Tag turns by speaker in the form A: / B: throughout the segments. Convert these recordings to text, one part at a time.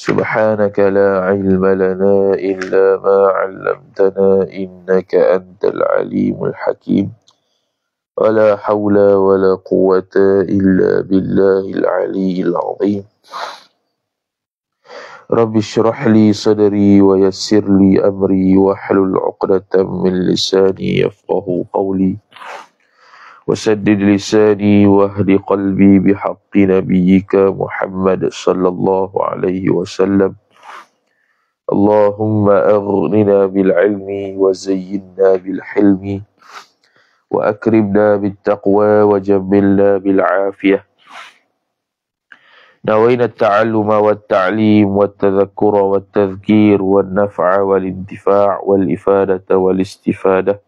A: سبحانك لا علم لنا إلا ما علمتنا إنك أنت العليم الحكيم ولا حول ولا قوة إلا بالله العلي العظيم رب اشرح لي صدري ويسر لي أمري واحلل عقدة من لساني يفقه قولي وسدد لساني واهد قلبي بحق نبيك محمد صلى الله عليه وسلم اللهم أغننا بالعلم وزينا بالحلم وأكرمنا بالتقوى وجملنا بالعافية نوينا التعلم والتعليم والتذكر والتذكير والنفع والانتفاع والإفادة والاستفادة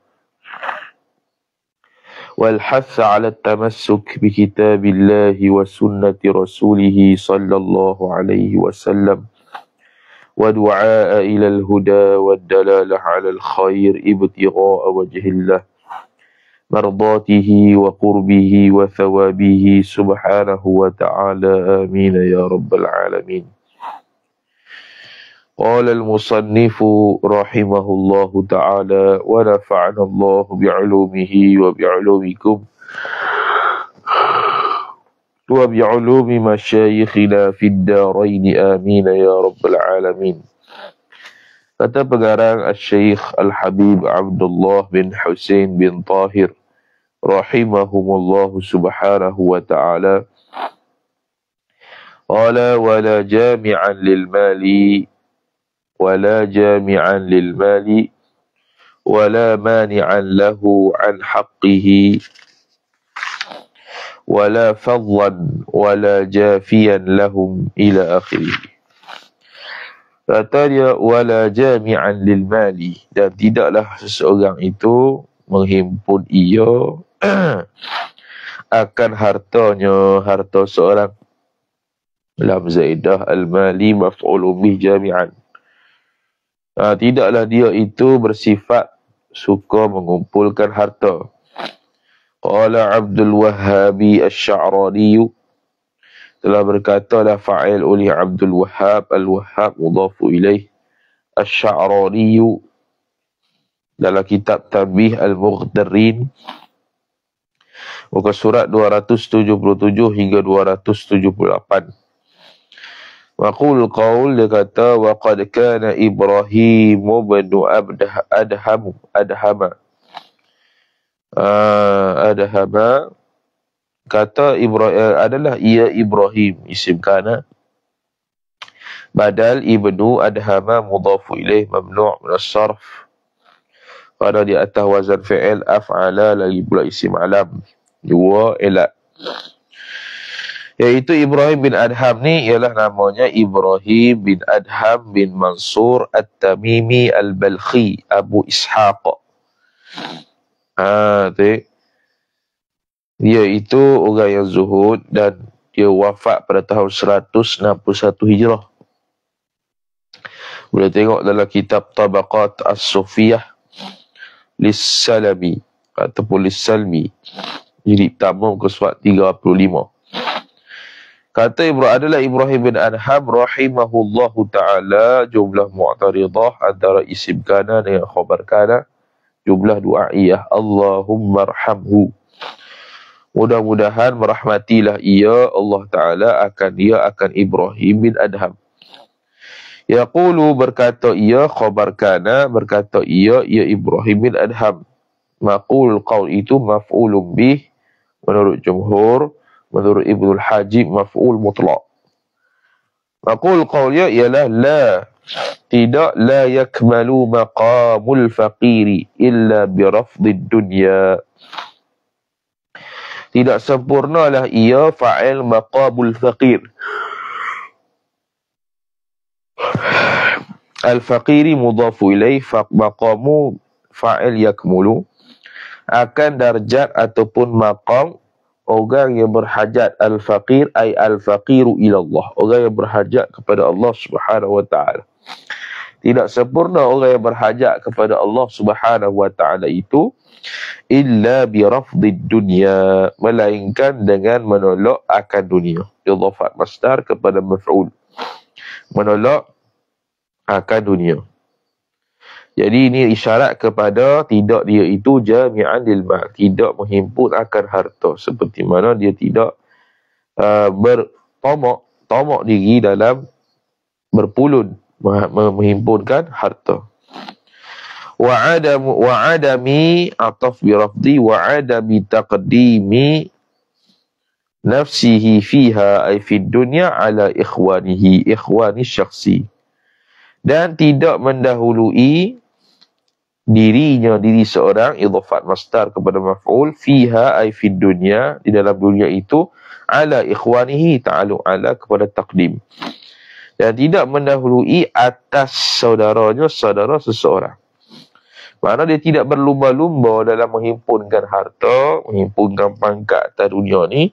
A: والحث على التمسك بكتاب الله وسنة رسوله صلى الله عليه وسلم ودعاء إلى الهدى والدلالة على الخير ابتغاء وجه الله مرضاته وقربه وثوابه سبحانه وتعالى آمين يا رب العالمين قال المصنف رحمه الله تعالى ونفعنا الله بعلومه وبعلومكم وبعلوم مشايخنا في الدارين آمين يا رب العالمين كتب الشيخ الحبيب عبد الله بن حسين بن طاهر رحمهم الله سبحانه وتعالى قال ولا جامعا للمال ولا جامعا للمال ولا مانعا له عن حقه ولا فضلا ولا جافيا لهم الى اخره فتاري ولا جامعا للمال dan tidaklah seseorang itu menghimpun ia akan hartanya harta seorang lam zaidah al mali maf'ul jami'an Ah, tidaklah dia itu bersifat suka mengumpulkan harta. Qala Abdul Wahhabi Asy'arani telah berkata la fa'il uli Abdul Wahhab Al-Wahhab mudafu ilaih Asy'arani dalam kitab Tabih Al-Mughdarin muka surat 277 hingga 278. Waqul qaul dia kata wa qad kana Ibrahim ibn Abdah Adham Adhama. Uh, adhama kata Ibrahim adalah ia Ibrahim isim kana. Badal ibnu Adhama mudhafu ilaih mamnu' min as-sarf. Pada di atas wazan fi'il af'ala lagi pula isim alam. Dua elak. Yaitu Ibrahim bin Adham ni ialah namanya Ibrahim bin Adham bin Mansur At-Tamimi Al-Balkhi Abu Ishaq. Ha, tu. Dia itu orang yang zuhud dan dia wafat pada tahun 161 Hijrah. Boleh tengok dalam kitab Tabaqat As-Sufiyah Lissalami ataupun Lissalmi. Jadi tamu ke suat 35. Kata Ibrahim adalah Ibrahim bin Adham rahimahullahu ta'ala jumlah mu'taridah antara isim kana dengan khabar kana jumlah du'a'iyah Allahumma rahamhu. Mudah-mudahan merahmatilah ia Allah Ta'ala akan ia akan Ibrahim bin Adham. Yaqulu berkata ia khabar kana berkata ia ia Ibrahim bin Adham. Maqul qawl itu maf'ulun bih menurut jumhur menurut Ibnu Al-Hajib maf'ul mutlak. Maqul qawliya ialah la tidak la yakmalu maqamul faqiri illa birafdid dunya. Tidak sempurnalah ia fa'il maqamul faqir. Al-faqiri mudhafu ilaih maqamu fa'il yakmulu akan darjat ataupun maqam orang yang berhajat al-faqir ay al-faqiru ila Allah orang yang berhajat kepada Allah Subhanahu wa taala tidak sempurna orang yang berhajat kepada Allah Subhanahu wa taala itu illa bi rafdid dunya melainkan dengan menolak akan dunia idhafat masdar kepada maf'ul menolak akan dunia jadi ini isyarat kepada tidak dia itu jami'an lil mal, tidak menghimpun akan harta seperti mana dia tidak uh, bertomok tomok diri dalam berpulun menghimpunkan harta. Wa wa adami ataf bi rafdi wa adami taqdimi nafsihi fiha ay fi dunya ala ikhwanihi ikhwani syakhsi dan tidak mendahului dirinya diri seorang idhafat masdar kepada maf'ul fiha ai fid dunya di dalam dunia itu ala ikhwanihi ta'alu ala kepada takdim dan tidak mendahului atas saudaranya saudara seseorang Maksudnya dia tidak berlumba-lumba dalam menghimpunkan harta, menghimpunkan pangkat atas dunia ni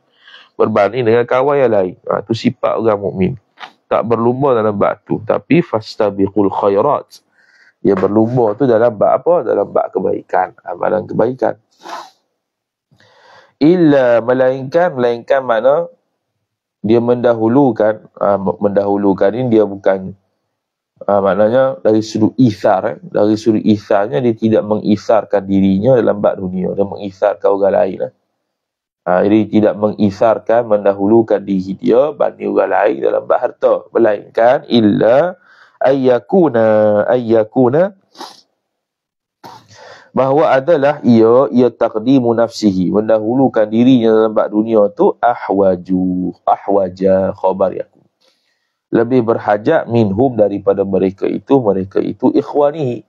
A: berbanding dengan kawan yang lain. Itu ha, sifat orang mukmin. Tak berlumba dalam batu. Tapi fastabiqul khairat ia berlumba tu dalam bak apa? Dalam bak kebaikan, amalan kebaikan. Illa melainkan, melainkan mana dia mendahulukan, ah, mendahulukan ini dia bukan Uh, maknanya dari sudut isar eh? dari sudut isarnya dia tidak mengisarkan dirinya dalam bak dunia dia mengisarkan orang lain eh? uh, jadi tidak mengisarkan mendahulukan diri dia banding orang lain dalam bak harta melainkan illa ayyakuna ayyakuna bahawa adalah ia ia taqdimu nafsihi mendahulukan dirinya dalam bab dunia tu ahwaju ahwaja khabar ya. lebih berhajat minhum daripada mereka itu mereka itu ikhwani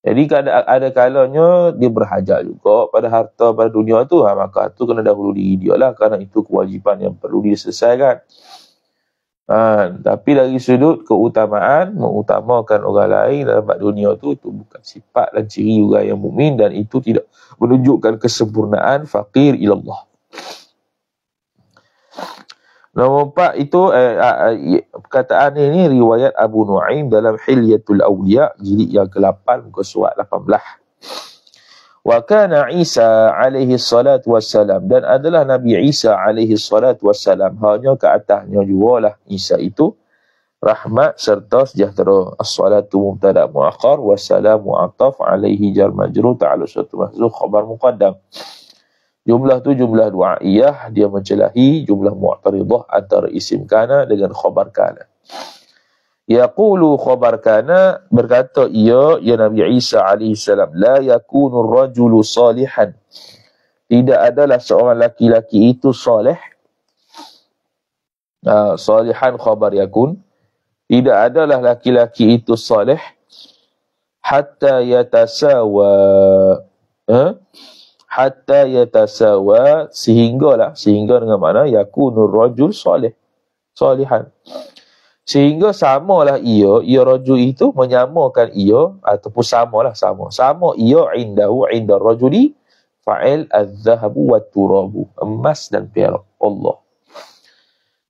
A: jadi ada ada kalanya dia berhajat juga pada harta pada dunia tu ha, maka tu kena dahulu diri dia lah kerana itu kewajipan yang perlu diselesaikan. Ha, tapi dari sudut keutamaan mengutamakan orang lain dalam dunia tu itu bukan sifat dan ciri juga yang mukmin dan itu tidak menunjukkan kesempurnaan fakir ilallah. Nombor empat itu eh, ah, ah, perkataan ini, riwayat Abu Nu'aim dalam Hilyatul Awliya jilid yang ke-8 muka 18 wa kana Isa alaihi salatu wassalam dan adalah Nabi Isa alaihi salatu wassalam hanya ke atasnya jualah Isa itu rahmat serta sejahtera as-salatu mubtada muakhar wassalamu ataf alaihi jar majrur ta'alu satu mahzuh khabar muqaddam jumlah tu jumlah dua iyah dia mencelahi jumlah mu'taridah antara isim kana dengan khabar kana Yaqulu khabar kana berkata ya ya Nabi Isa alaihi salam la yakunu rajulu salihan. Tidak adalah seorang laki-laki itu soleh. Uh, ha, salihan khabar yakun. Tidak adalah laki-laki itu soleh hatta yatasawa. Eh? Hatta yatasawa sehinggalah sehingga dengan mana yakunu rajul soleh. Salihan. Sehingga samalah ia, ia raju itu menyamakan ia ataupun samalah sama. Sama ia indahu inda rajuli fa'il az-zahabu wa turabu. Emas dan perak. Allah.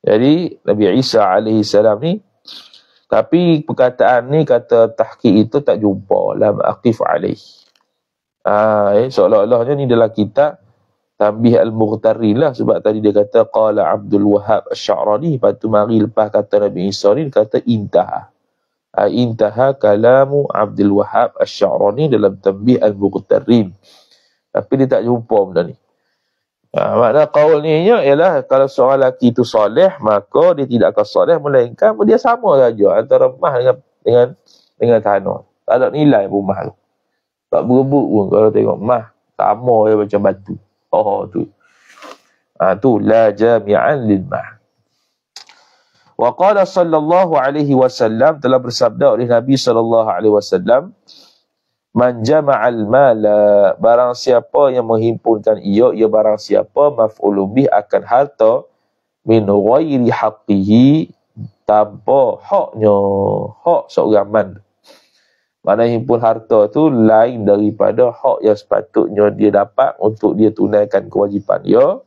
A: Jadi Nabi Isa alaihi salam ni tapi perkataan ni kata tahqiq itu tak jumpa dalam aqif alaih. Ah, ha, eh, seolah-olahnya ni dalam kitab Tambih Al-Mughtari lah sebab tadi dia kata Qala Abdul Wahab Al-Sha'rani Lepas tu mari lepas kata Nabi Isa ni kata Intaha Intaha kalamu Abdul Wahab al dalam Tambih Al-Mughtari Tapi dia tak jumpa benda ni Ha, makna kaul ni ialah kalau seorang lelaki tu soleh maka dia tidak akan soleh melainkan dia sama saja antara mah dengan dengan dengan tanah. Tak ada nilai pun mah tu. Tak berebut pun kalau tengok mah sama je macam batu. Oh tu. Ah tu la jami'an lil ma'an. Wa qala sallallahu alaihi wasallam telah bersabda oleh Nabi sallallahu alaihi wasallam man jama'a al barang siapa yang menghimpunkan ia ia barang siapa maf'ul bih akan harta min ghairi haqqihi tanpa haknya hak seorang man mana himpun harta tu lain daripada hak yang sepatutnya dia dapat untuk dia tunaikan kewajipan dia.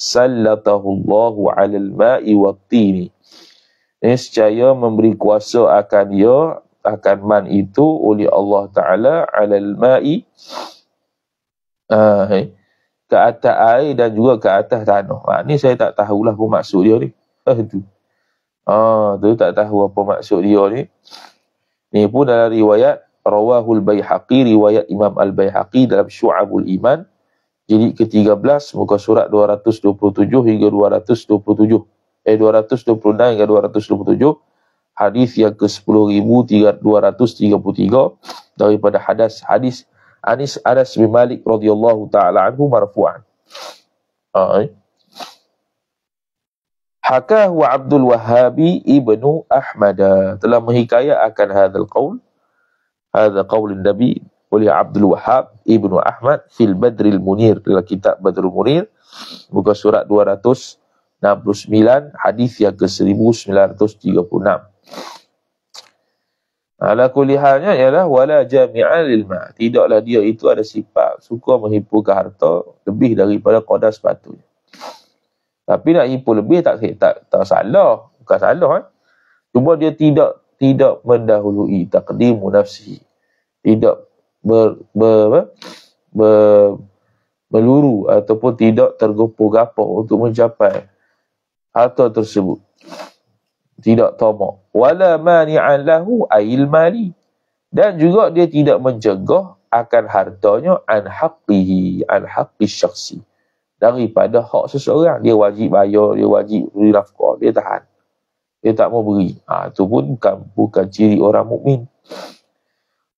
A: Sallatahu Allahu alal ma'i wa tini. Niscaya memberi kuasa akan dia, akan man itu oleh Allah Ta'ala alal ma'i. Uh, ke atas air dan juga ke atas tanah. Ha, ni saya tak tahulah apa maksud dia ni. Ah, tu. Ah, tu tak tahu apa maksud dia ni. Ini pun adalah riwayat Rawahul Bayhaqi, riwayat Imam Al-Bayhaqi dalam Syu'abul Iman. Jadi ke-13, muka surat 227 hingga 227. Eh, 229 hingga 227. Hadis yang ke-10,233 daripada hadas hadis Anis Anas bin Malik radhiyallahu taala anhu marfu'an. Ha, eh. Hakahu Abdul Wahabi ibnu Ahmad telah menghikayat akan hadal qaul. Hadha qaul Nabi oleh Abdul Wahab ibnu Ahmad fil Badril Munir dalam kitab Badrul Munir muka surat 269 hadis yang ke 1936. Ala kulihanya ialah wala jami'a lil Tidaklah dia itu ada sifat suka menghimpun harta lebih daripada kodas sepatutnya. Tapi nak impor lebih tak tak, tak salah. Bukan salah eh. Cuma dia tidak tidak mendahului takdimu nafsi. Tidak ber, ber, ber, ber meluru ataupun tidak tergopoh-gapoh untuk mencapai harta tersebut. Tidak tamak. Wala mani'an lahu ail mali. Dan juga dia tidak mencegah akan hartanya an haqqihi, an haqqi syaksi daripada hak seseorang. Dia wajib bayar, dia wajib beri nafkah, dia tahan. Dia tak mau beri. Ha, itu pun bukan, bukan ciri orang mukmin.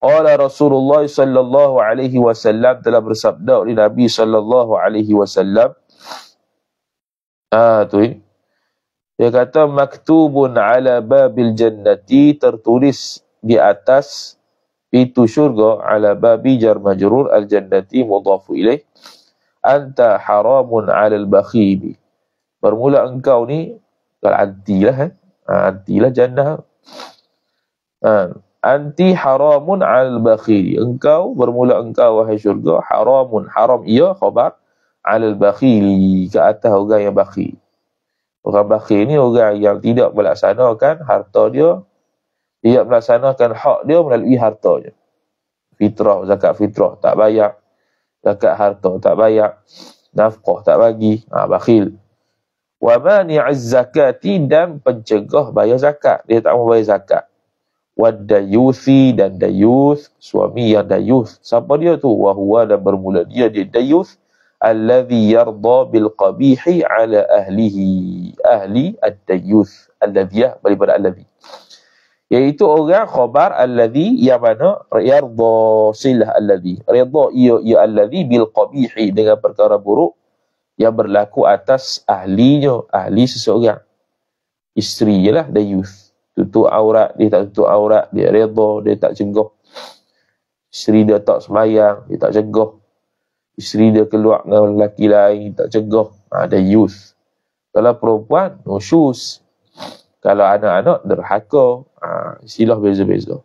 A: Allah Rasulullah sallallahu alaihi wasallam telah bersabda oleh Nabi sallallahu alaihi wasallam. Ah tu. Eh. Dia kata maktubun ala babil jannati tertulis di atas pintu syurga ala babi jar majrur al jannati mudhafu ilaih anta haramun alal bakhil bermula engkau ni kalau anti lah eh ha, anti lah jannah ha. anti haramun alal bakhil engkau bermula engkau wahai syurga haramun haram ia khabar alal bakhil ke atas orang yang bakhil orang bakhil ni orang yang tidak melaksanakan harta dia tidak melaksanakan hak dia melalui hartanya fitrah zakat fitrah tak bayar zakat harta tak bayar nafkah tak bagi ha, bakhil wa mani'iz zakati dan pencegah bayar zakat dia tak mau bayar zakat wa dan dayus suami yang dayus siapa dia tu wa huwa dan bermula dia dia dayus alladhi yarda bil qabihi ala ahlihi ahli ad-dayus alladhi daripada ah, alladhi iaitu orang khabar allazi ya mana yardha silah allazi redha ia ia allazi bil qabihi dengan perkara buruk yang berlaku atas ahlinya ahli seseorang isteri jelah the youth tutup aurat dia tak tutup aurat dia redha dia tak cengguh isteri dia tak semayang dia tak cengguh isteri dia keluar dengan lelaki lain tak cengguh ada ha, youth kalau perempuan no shoes kalau anak-anak derhaka ha, silah beza-beza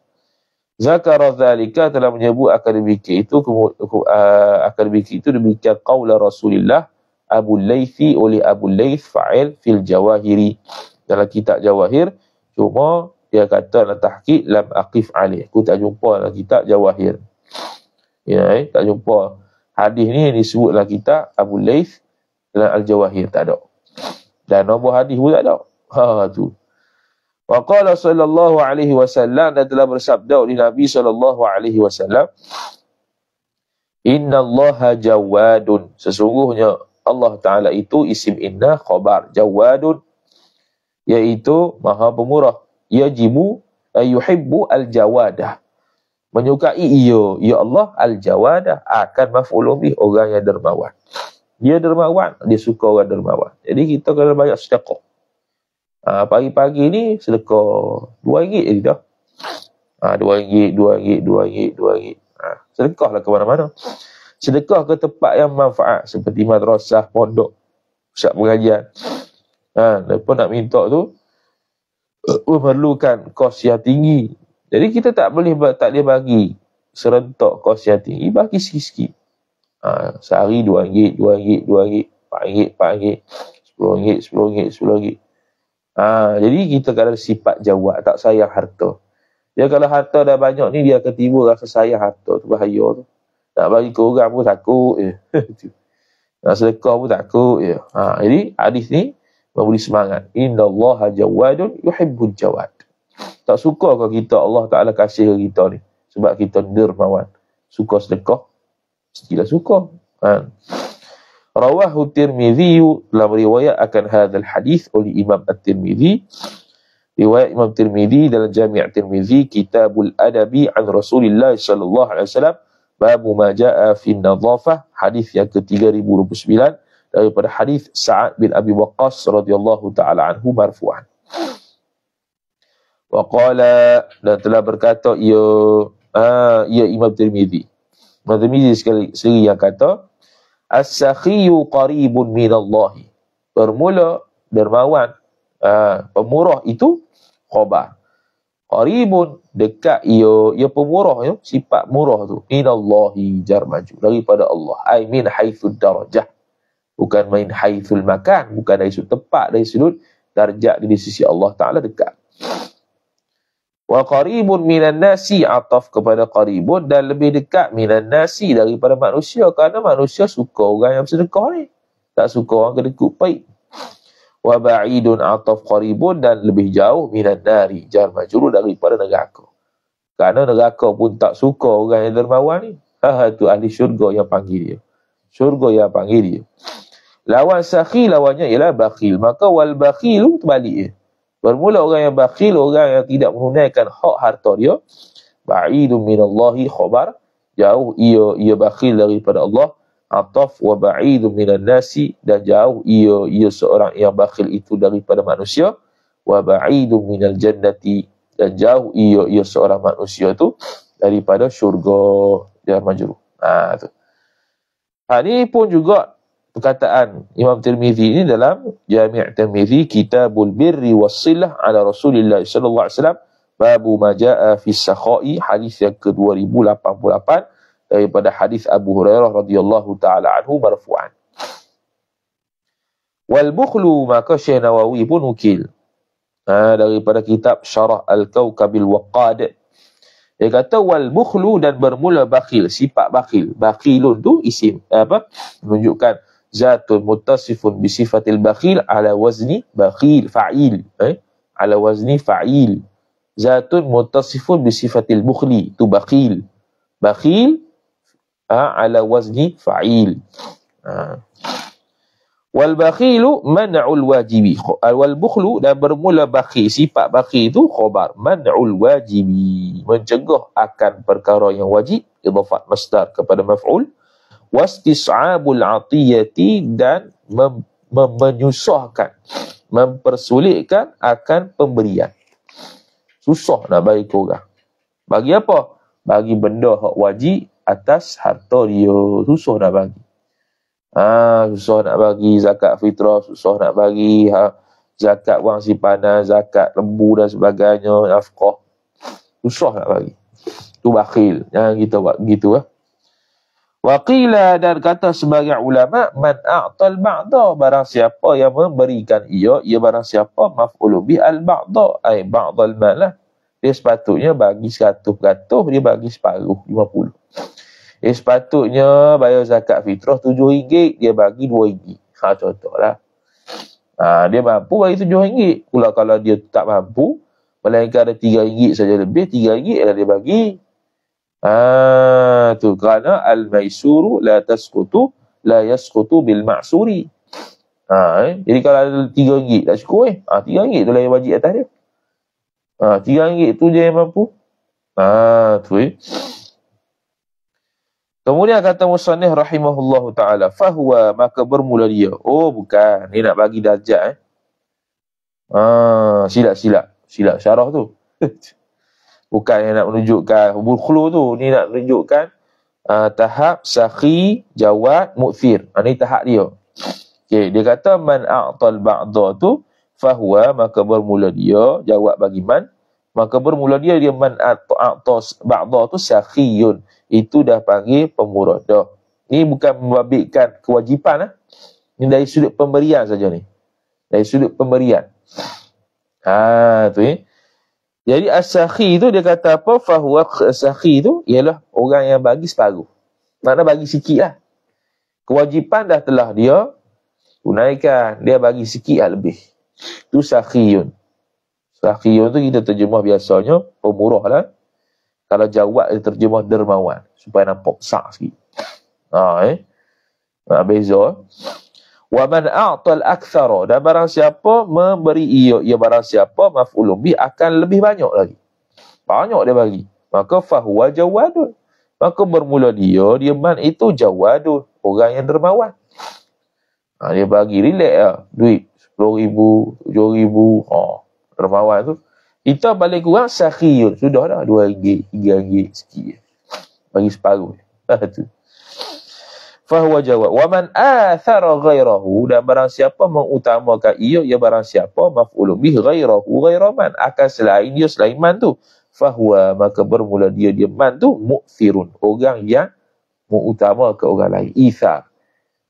A: zakar zalika telah menyebu akademik itu uh, ah, akademik itu demikian qaula rasulillah Abu Laythi oleh Abu Laith fa'il fil jawahiri dalam kitab jawahir cuma dia kata dalam tahqiq lam aqif alih aku tak jumpa dalam kitab jawahir ya eh? tak jumpa hadis ni yang disebut dalam kitab Abu Laith dalam al-jawahir tak ada dan nombor hadis pun tak ada ha tu Wa qala sallallahu alaihi wasallam dan telah bersabda oleh Nabi sallallahu alaihi wasallam Inna allaha jawadun Sesungguhnya Allah Ta'ala itu isim inna khobar Jawadun yaitu maha pemurah Yajibu ayuhibbu al-jawadah Menyukai ia Ya Allah al-jawadah Akan mafulubih orang yang dermawan Dia dermawan Dia suka orang dermawan Jadi kita kena banyak sedekah Ah pagi-pagi ni sedekah dua 2 je dia. Ah dua 2 dua 2 dua 2 RM2. Ah sedekahlah ke mana-mana. Sedekah ke tempat yang manfaat seperti madrasah, pondok, pusat pengajian. Ha, lepas nak minta tu eh, memerlukan kos yang tinggi. Jadi kita tak boleh tak dia bagi serentak kos yang tinggi, bagi sikit-sikit. Ha, sehari RM2, RM2, RM2, RM4, RM4, RM10, RM10, RM10. Ha, jadi kita kena sifat jawab, tak sayang harta. Ya kalau harta dah banyak ni, dia akan tiba rasa sayang harta tu bahaya tu. Nak bagi ke orang pun takut je. Nak sedekah pun takut je. Ha, jadi hadis ni memberi semangat. Inna Allah jawadun yuhibbun jawad. Tak suka kalau kita Allah Ta'ala kasih ke kita ni. Sebab kita dermawan. Suka sedekah, mestilah suka. Ha. Rawahu Tirmizi dalam riwayat akan hadal hadis oleh Imam At-Tirmizi. Riwayat Imam Tirmizi dalam Jami' Tirmizi Kitabul Adabi an Rasulillah sallallahu alaihi wasallam bab ma jaa fi nadhafah hadis yang ke-3029 daripada hadis Sa'ad bin Abi Waqqas radhiyallahu taala anhu marfu'an. Wa qala dan telah berkata ia ya, ah ia ya Imam Tirmizi. Imam Tirmizi sekali sendiri yang kata As-sakhiyu qaribun minallahi. Bermula dermawan, uh, pemurah itu khabar. Qaribun dekat ia, ia pemurah ya, sifat murah tu. Minallahi jar majrur daripada Allah. Ai min haitsu darjah, Bukan main haitsul makan, bukan dari sudut tempat, dari sudut darjah di sisi Allah Taala dekat wa qaribun minan nasi ataf kepada qaribun dan lebih dekat minan nasi daripada manusia kerana manusia suka orang yang bersedekah ni tak suka orang kedekut baik wa ba'idun ataf qaribun dan lebih jauh minan nari jar majrur daripada neraka kerana neraka pun tak suka orang yang dermawan ni ha tu ahli syurga yang panggil dia syurga yang panggil dia lawan sakhi lawannya ialah bakhil maka wal bakhil terbalik dia Bermula orang yang bakhil, orang yang tidak menunaikan hak harta dia. Ba'idun minallahi khobar. Jauh ia, ia bakhil daripada Allah. Ataf wa ba'idun minan nasi. Dan jauh ia, ia seorang yang bakhil itu daripada manusia. Wa ba'idun minal jannati. Dan jauh ia, ia seorang manusia itu daripada syurga. Ya, majuru. Ha, Ha, ni pun juga perkataan Imam Tirmizi ini dalam Jami' Tirmizi Kitabul Birri Wassilah ala Rasulillah sallallahu alaihi wasallam babu majaa fi sakhai hadis yang ke-2088 daripada hadis Abu Hurairah radhiyallahu taala anhu marfu'an. Wal bukhlu maka Syekh Nawawi pun ukil ha, daripada kitab Syarah al kaukabil Waqad. Dia kata wal bukhlu dan bermula bakhil, sifat bakhil. Bakhilun tu isim eh, apa? menunjukkan zatun mutasifun bisifatil bakhil ala wazni bakhil fa'il eh? ala wazni fa'il zatun mutasifun bisifatil bukhli tu bakhil bakhil ha, ala wazni fa'il ha. wal bakhilu man'ul wajibi wal bukhlu dan bermula bakhil sifat bakhil tu khobar man'ul wajibi mencegah akan perkara yang wajib idafat masdar kepada maf'ul wastis'abul atiyati dan mem- mem- menyusahkan mempersulitkan akan pemberian susah nak bagi korang bagi apa bagi benda hak wajib atas harta dia susah nak bagi ah ha, susah nak bagi zakat fitrah susah nak bagi ha, zakat wang simpanan zakat lembu dan sebagainya nafkah susah nak bagi tu bakhil jangan kita buat gitu ah ha. Waqila dan kata sebagai ulama man a'tal ba'da barang siapa yang memberikan ia ia barang siapa maf'ulu bi al ba'da ai ba'd al malah dia sepatutnya bagi 100% dia bagi separuh 50. Dia sepatutnya bayar zakat fitrah 7 ringgit dia bagi 2 ringgit. Ha contohlah. Ha, dia mampu bagi 7 ringgit. Pula kalau dia tak mampu melainkan ada 3 ringgit saja lebih 3 ringgit dia bagi Ah, tu kerana al-maisuru la tasqutu la yasqutu bil ma'suri. Ha, eh? jadi kalau ada 3 ringgit tak cukup eh. Ha, ah, 3 ringgit tu lah wajib atas dia. Ha, ah, 3 ringgit tu je yang mampu. Ha, tu eh. Kemudian kata Musanih rahimahullahu ta'ala. Fahuwa maka bermula dia. Oh bukan. ini nak bagi darjah. eh. Ha, silap, silap. Silap syarah tu. bukan yang nak menunjukkan hubul khulu tu ni nak menunjukkan uh, tahap sakhi jawad mukfir. uh, ah, ni tahap dia okey dia kata man a'tal ba'dha tu fahuwa maka bermula dia jawab bagi man maka bermula dia dia man a'ta ba'dha tu sakhiyun itu dah panggil pemuradah ni bukan membabitkan kewajipan ah ni dari sudut pemberian saja ni dari sudut pemberian ha tu eh? Jadi asakhi tu dia kata apa? Fahuwa asakhi tu ialah orang yang bagi separuh. Mana bagi sikit lah. Kewajipan dah telah dia tunaikan. Dia bagi sikit lah lebih. Tu sakhiyun. Sakhiyun tu kita terjemah biasanya pemurah lah. Kalau jawab dia terjemah dermawan. Supaya nampak besar sikit. Ha, eh? Ha, beza. Eh? wa man a'tal aktsara dan barang siapa memberi ia ia barang siapa maf'ulun bi akan lebih banyak lagi banyak dia bagi maka fahuwa jawadun maka bermula dia dia man itu jawadun orang yang dermawan ha, dia bagi relax ya. lah duit 10000 7000 ha dermawan tu kita balik kurang sakhiyun sudah dah 2 ringgit 3 ringgit sekian bagi separuh ha, tu fahuwa jawab. Wa man athara ghairahu dan barang siapa mengutamakan ia ya barang siapa maf'ulun bih ghairahu ghairaman akan selain dia selain man tu. Fahuwa maka bermula dia dia man tu mu'thirun orang yang mengutamakan orang lain. isar,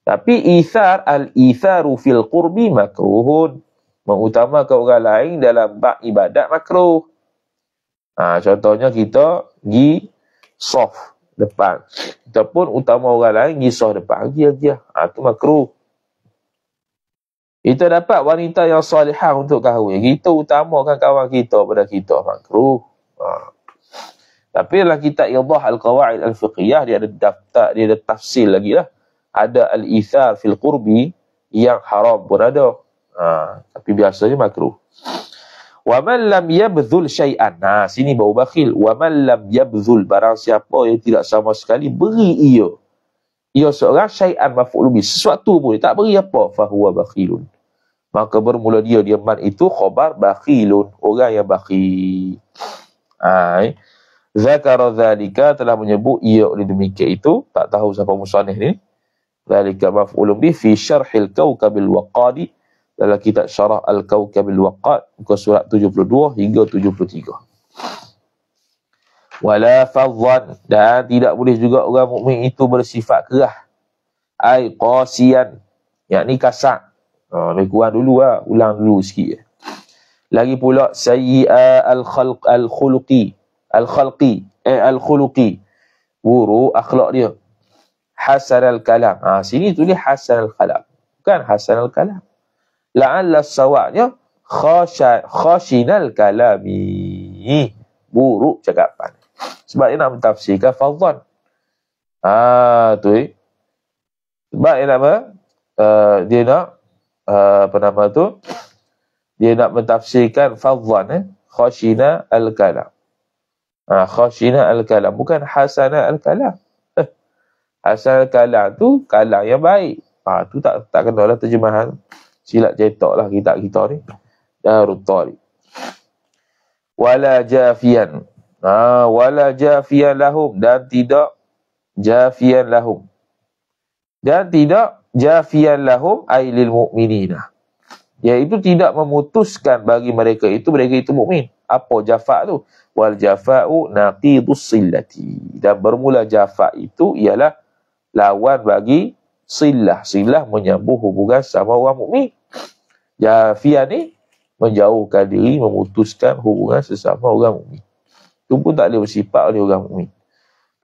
A: Tapi isar al-itharu fil qurbi makruhun mengutamakan orang lain dalam bab ibadat makruh. Ha, contohnya kita gi soft depan. Ataupun utama orang lain gisah depan. Giyah-giyah. Ha, itu makruh. Kita dapat wanita yang salihah untuk kahwin. Kita utamakan kawan kita pada kita. Makruh. Ha. Tapi lah kita Ibah Al-Qawa'id Al-Fiqiyah, dia ada daftar, dia ada tafsir lagi lah. Ada Al-Ithar Fil-Qurbi yang haram pun ada. Ha. Tapi biasanya makruh wa man lam yabdhul syai'an nah sini bau bakhil wa man lam yabdhul barang siapa yang tidak sama sekali beri ia ia seorang syai'an mafulubi sesuatu pun tak beri apa fahuwa bakhilun maka bermula dia dia man itu khabar bakhilun orang yang bakhil ai zakara zalika telah menyebut ia oleh demikian itu tak tahu siapa musanih ni zalika maf'ulun bi fi syarhil kaukabil waqadi dalam kitab syarah Al-Kawkabil Waqad muka surat 72 hingga 73. Wala fadhan dan tidak boleh juga orang mukmin itu bersifat kerah. Ai qasiyan yakni kasar. Ha, lebih kurang dulu lah. Ulang dulu sikit. Lagi pula, Sayyi'a al-khalq al khalqi Al-khalqi. Eh, al khalqi wuru akhlak dia. Hassan al-kalam. Ha, sini tulis Hassan al-kalam. Bukan Hassan al-kalam la'alla sawak ya khashinal kalami buruk cakapan sebab dia nak mentafsirkan fadhon ha tu eh. sebab dia nak apa uh, dia nak uh, apa nama tu dia nak mentafsirkan fadhon eh khashina al kalam ha, khashina al kalam bukan hasana al kalam eh. hasana kalam tu kalam yang baik ha, tu tak tak kenalah terjemahan silat cetak lah kitab kita ni Darut Tariq wala jafian ha, wala jafian lahum dan tidak jafian lahum dan tidak jafian lahum ay lil mu'minina iaitu tidak memutuskan bagi mereka itu mereka itu mukmin apa jafak tu wal jafau naqidus sillati dan bermula jafak itu ialah lawan bagi silah. Silah menyambung hubungan sama orang mukmin. Jafia ni menjauhkan diri, memutuskan hubungan sesama orang mukmin. Itu pun tak boleh bersifat oleh orang mukmin.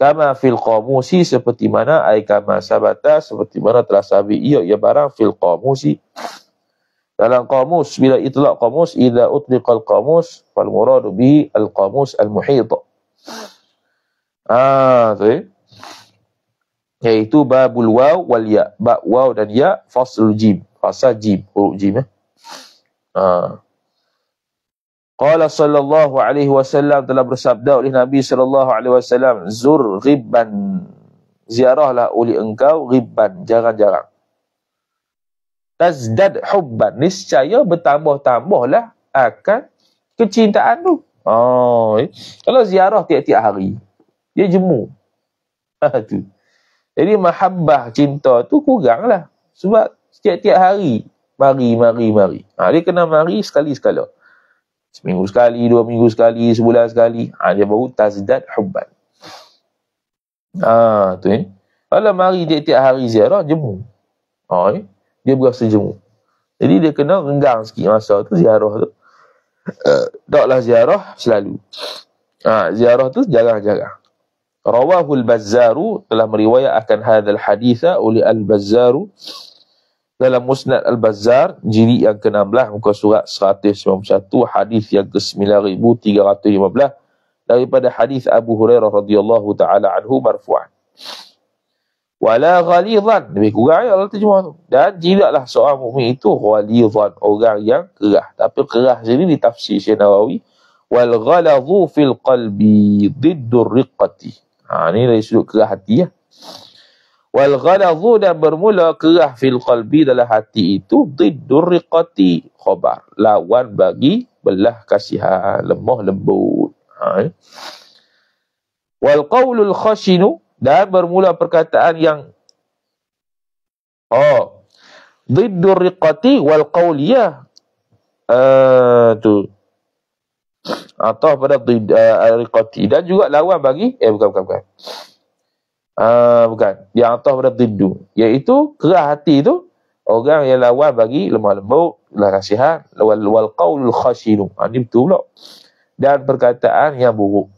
A: Kama fil qamusi seperti mana ai kama sabata seperti mana telah sabi iya ya barang fil qamusi. Dalam qamus bila itlaq qamus idza utliqal qamus fal muradu bi al qamus al muhit. Ah, tu. Okay. Eh yaitu babul waw wal ya ba waw dan ya fasl jim fasal jim huruf jim ya ha. qala sallallahu alaihi wasallam telah bersabda oleh nabi sallallahu alaihi wasallam zur ghibban ziarahlah oleh engkau ghibban jarang-jarang tazdad hubban niscaya bertambah-tambahlah akan kecintaan tu oh ha, eh. kalau ziarah tiap-tiap hari dia jemu ha tu jadi mahabbah cinta tu lah. Sebab setiap-tiap hari, mari, mari, mari. Ha, dia kena mari sekali-sekala. Seminggu sekali, dua minggu sekali, sebulan sekali. Ha, dia baru tazdad hubban. Ha, tu ni. Eh? Kalau mari setiap-tiap hari ziarah, jemu. Ha, eh? Dia berasa jemu. Jadi dia kena renggang sikit masa tu ziarah tu. Uh, taklah ziarah selalu. Ha, ziarah tu jarang-jarang rawahu al-bazzaru telah meriwayat akan hadal haditha oleh al-bazzaru dalam musnad al-bazzar jiri yang ke-16 muka surat 191 hadis yang ke-9315 daripada hadis Abu Hurairah radhiyallahu taala anhu marfu'an wala ghalidhan lebih kurang ya Allah terjemah tu dan tidaklah seorang mukmin itu ghalidhan orang yang kerah tapi kerah sini ditafsir Syekh Nawawi wal ghaladhu fil qalbi diddu riqqati Ha, ini dari sudut kerah hati ya. Wal ghadadhu dan bermula kerah fil qalbi dalam hati itu diddur riqati khobar. Lawan bagi belah kasihan, lemah lembut. Ha, ya. Wal qawlul khashinu dan bermula perkataan yang oh diddur riqati wal qawliyah uh, eh, tu atau pada eh, ariqati dan juga lawan bagi eh bukan bukan bukan uh, bukan yang atau pada tidu iaitu kerah hati tu orang yang lawan bagi lemah lembut lah kasihan wal wal qaul khashin ha, ah, ni betul pula dan perkataan yang buruk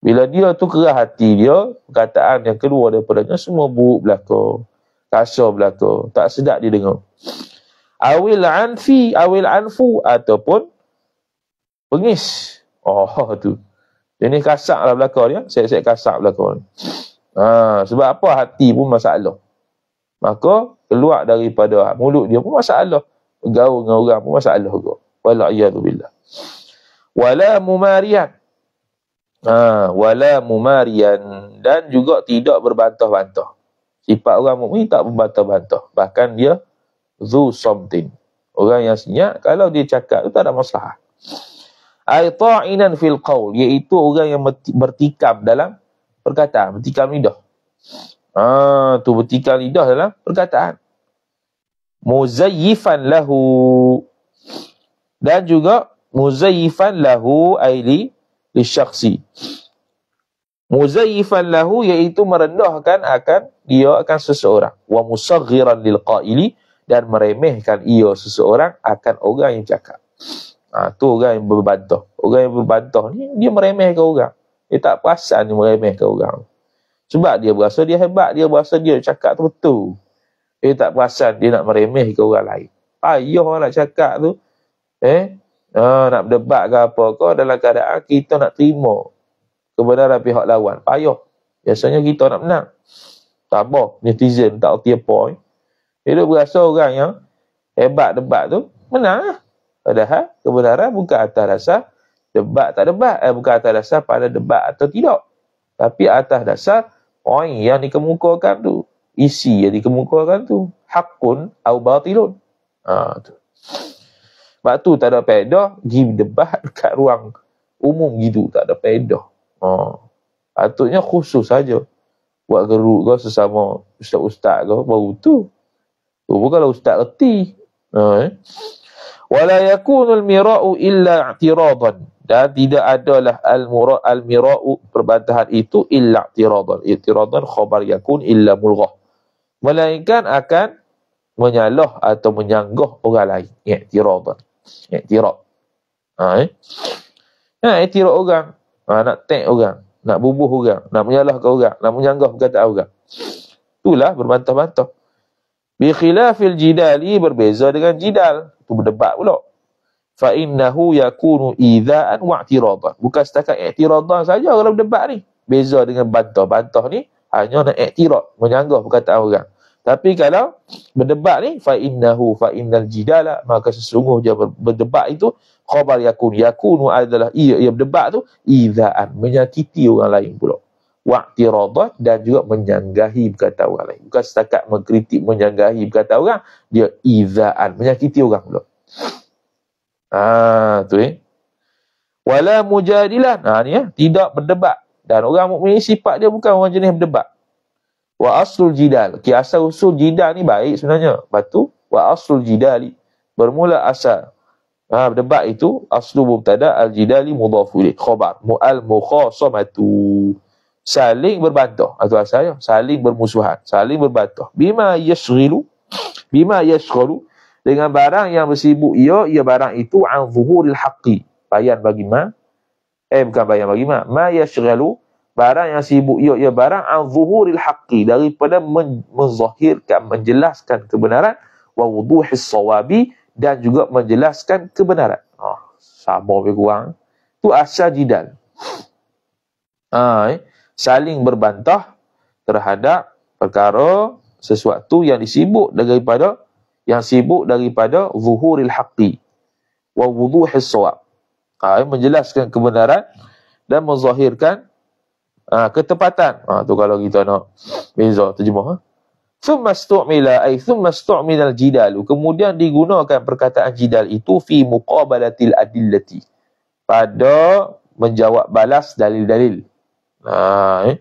A: bila dia tu kerah hati dia perkataan yang keluar daripadanya semua buruk berlaku kasar berlaku tak sedap dia dengar awil anfi awil anfu ataupun pengis. Oh tu. Jenis kasak lah belakang dia. Ya. Set-set kasak belakang ha, sebab apa hati pun masalah. Maka keluar daripada mulut dia pun masalah. Bergaul dengan orang pun masalah juga. Wala iyadu billah. Wala mumariyan. Ha, wala mumariyan. Dan juga tidak berbantah-bantah. Sifat orang mukmin tak berbantah-bantah. Bahkan dia do something. Orang yang senyap, kalau dia cakap tu tak ada masalah aita'inan fil qaul iaitu orang yang bertikam dalam perkataan bertikam lidah ah tu bertikam lidah dalam perkataan muzayyifan lahu dan juga muzayyifan lahu aili li syakhsi muzayyifan lahu iaitu merendahkan akan dia akan seseorang wa musaghiran lil qaili dan meremehkan ia seseorang akan orang yang cakap ha, tu orang yang berbantah. Orang yang berbantah ni, dia meremehkan orang. Dia tak perasan dia meremehkan orang. Sebab dia berasa dia hebat, dia berasa dia cakap tu betul. Dia tak perasan dia nak meremehkan orang lain. Payah nak cakap tu. Eh, ha, nak berdebat ke apa ke dalam keadaan kita nak terima kebenaran pihak lawan. Payah. Biasanya kita nak menang. Tak apa, netizen tak tiap poin. Eh. Dia berasa orang yang hebat debat tu, menang lah. Padahal kebenaran bukan atas dasar debat tak debat. Eh, bukan atas dasar pada debat atau tidak. Tapi atas dasar poin yang dikemukakan tu. Isi yang dikemukakan tu. Hakun au batilun. Ha, tu. Sebab tu tak ada pedah, pergi debat dekat ruang umum gitu. Tak ada pedah. Ha. Patutnya khusus saja. Buat geruk kau sesama ustaz-ustaz kau baru tu. Tu pun kalau ustaz letih. Ha, eh? wala yakunul mira'u illa i'tiradan dan tidak adalah al mura al mira'u perbantahan itu illa i'tiradan i'tiradan khabar yakun illa mulghah melainkan akan menyalah atau menyanggah orang lain i'tiradan i'tirad ha eh? ha i'tirad orang ha, nak tag orang nak bubuh orang nak menyalahkan orang nak menyanggah perkataan orang itulah berbantah-bantah Bi khilafil jidali berbeza dengan jidal. Itu berdebat pula. Fa innahu yakunu idza'an wa i'tiradan. Bukan setakat i'tiradan saja dalam debat ni. Beza dengan bantah. Bantah ni hanya nak i'tirad, menyanggah perkataan orang. Tapi kalau berdebat ni fa innahu fa innal jidala maka sesungguhnya berdebat itu khabar yakun yakunu adalah ia ia berdebat tu idza'an menyakiti orang lain pula waqtiradat dan juga menyanggahi kata orang lain. Bukan setakat mengkritik menyanggahi kata orang, dia izaan, menyakiti orang pula. Ah, tu eh. Wala mujadilan. Ah ha, ni ya, tidak berdebat. Dan orang mukmin sifat dia bukan orang jenis berdebat. Wa aslul jidal. Ki asal usul jidal ni baik sebenarnya. Batu wa aslul jidal bermula asal. Ah, berdebat itu aslu mubtada al jidali mudhaf khobar khabar mu al mukhasamatu saling berbantah atau saya saling bermusuhan saling berbantah bima yashghilu bima yashghalu dengan barang yang bersibuk ia ia barang itu an zuhuril haqqi bayan bagi ma eh bukan bayan bagi ma ma yashghalu barang yang sibuk ia ia barang an zuhuril haqqi daripada menzahirkan menjelaskan kebenaran wa wuduhis sawabi dan juga menjelaskan kebenaran oh sabar be kurang tu asal jidal ah eh? saling berbantah terhadap perkara sesuatu yang disibuk daripada yang sibuk daripada zuhuril haqqi wa wuduhis sawab ha, menjelaskan kebenaran dan menzahirkan ha, ketepatan ha, tu kalau kita nak beza terjemah ha? thumma stu'mila ay thumma stu'mila jidal kemudian digunakan perkataan jidal itu fi muqabalatil adillati pada menjawab balas dalil-dalil Nah, eh.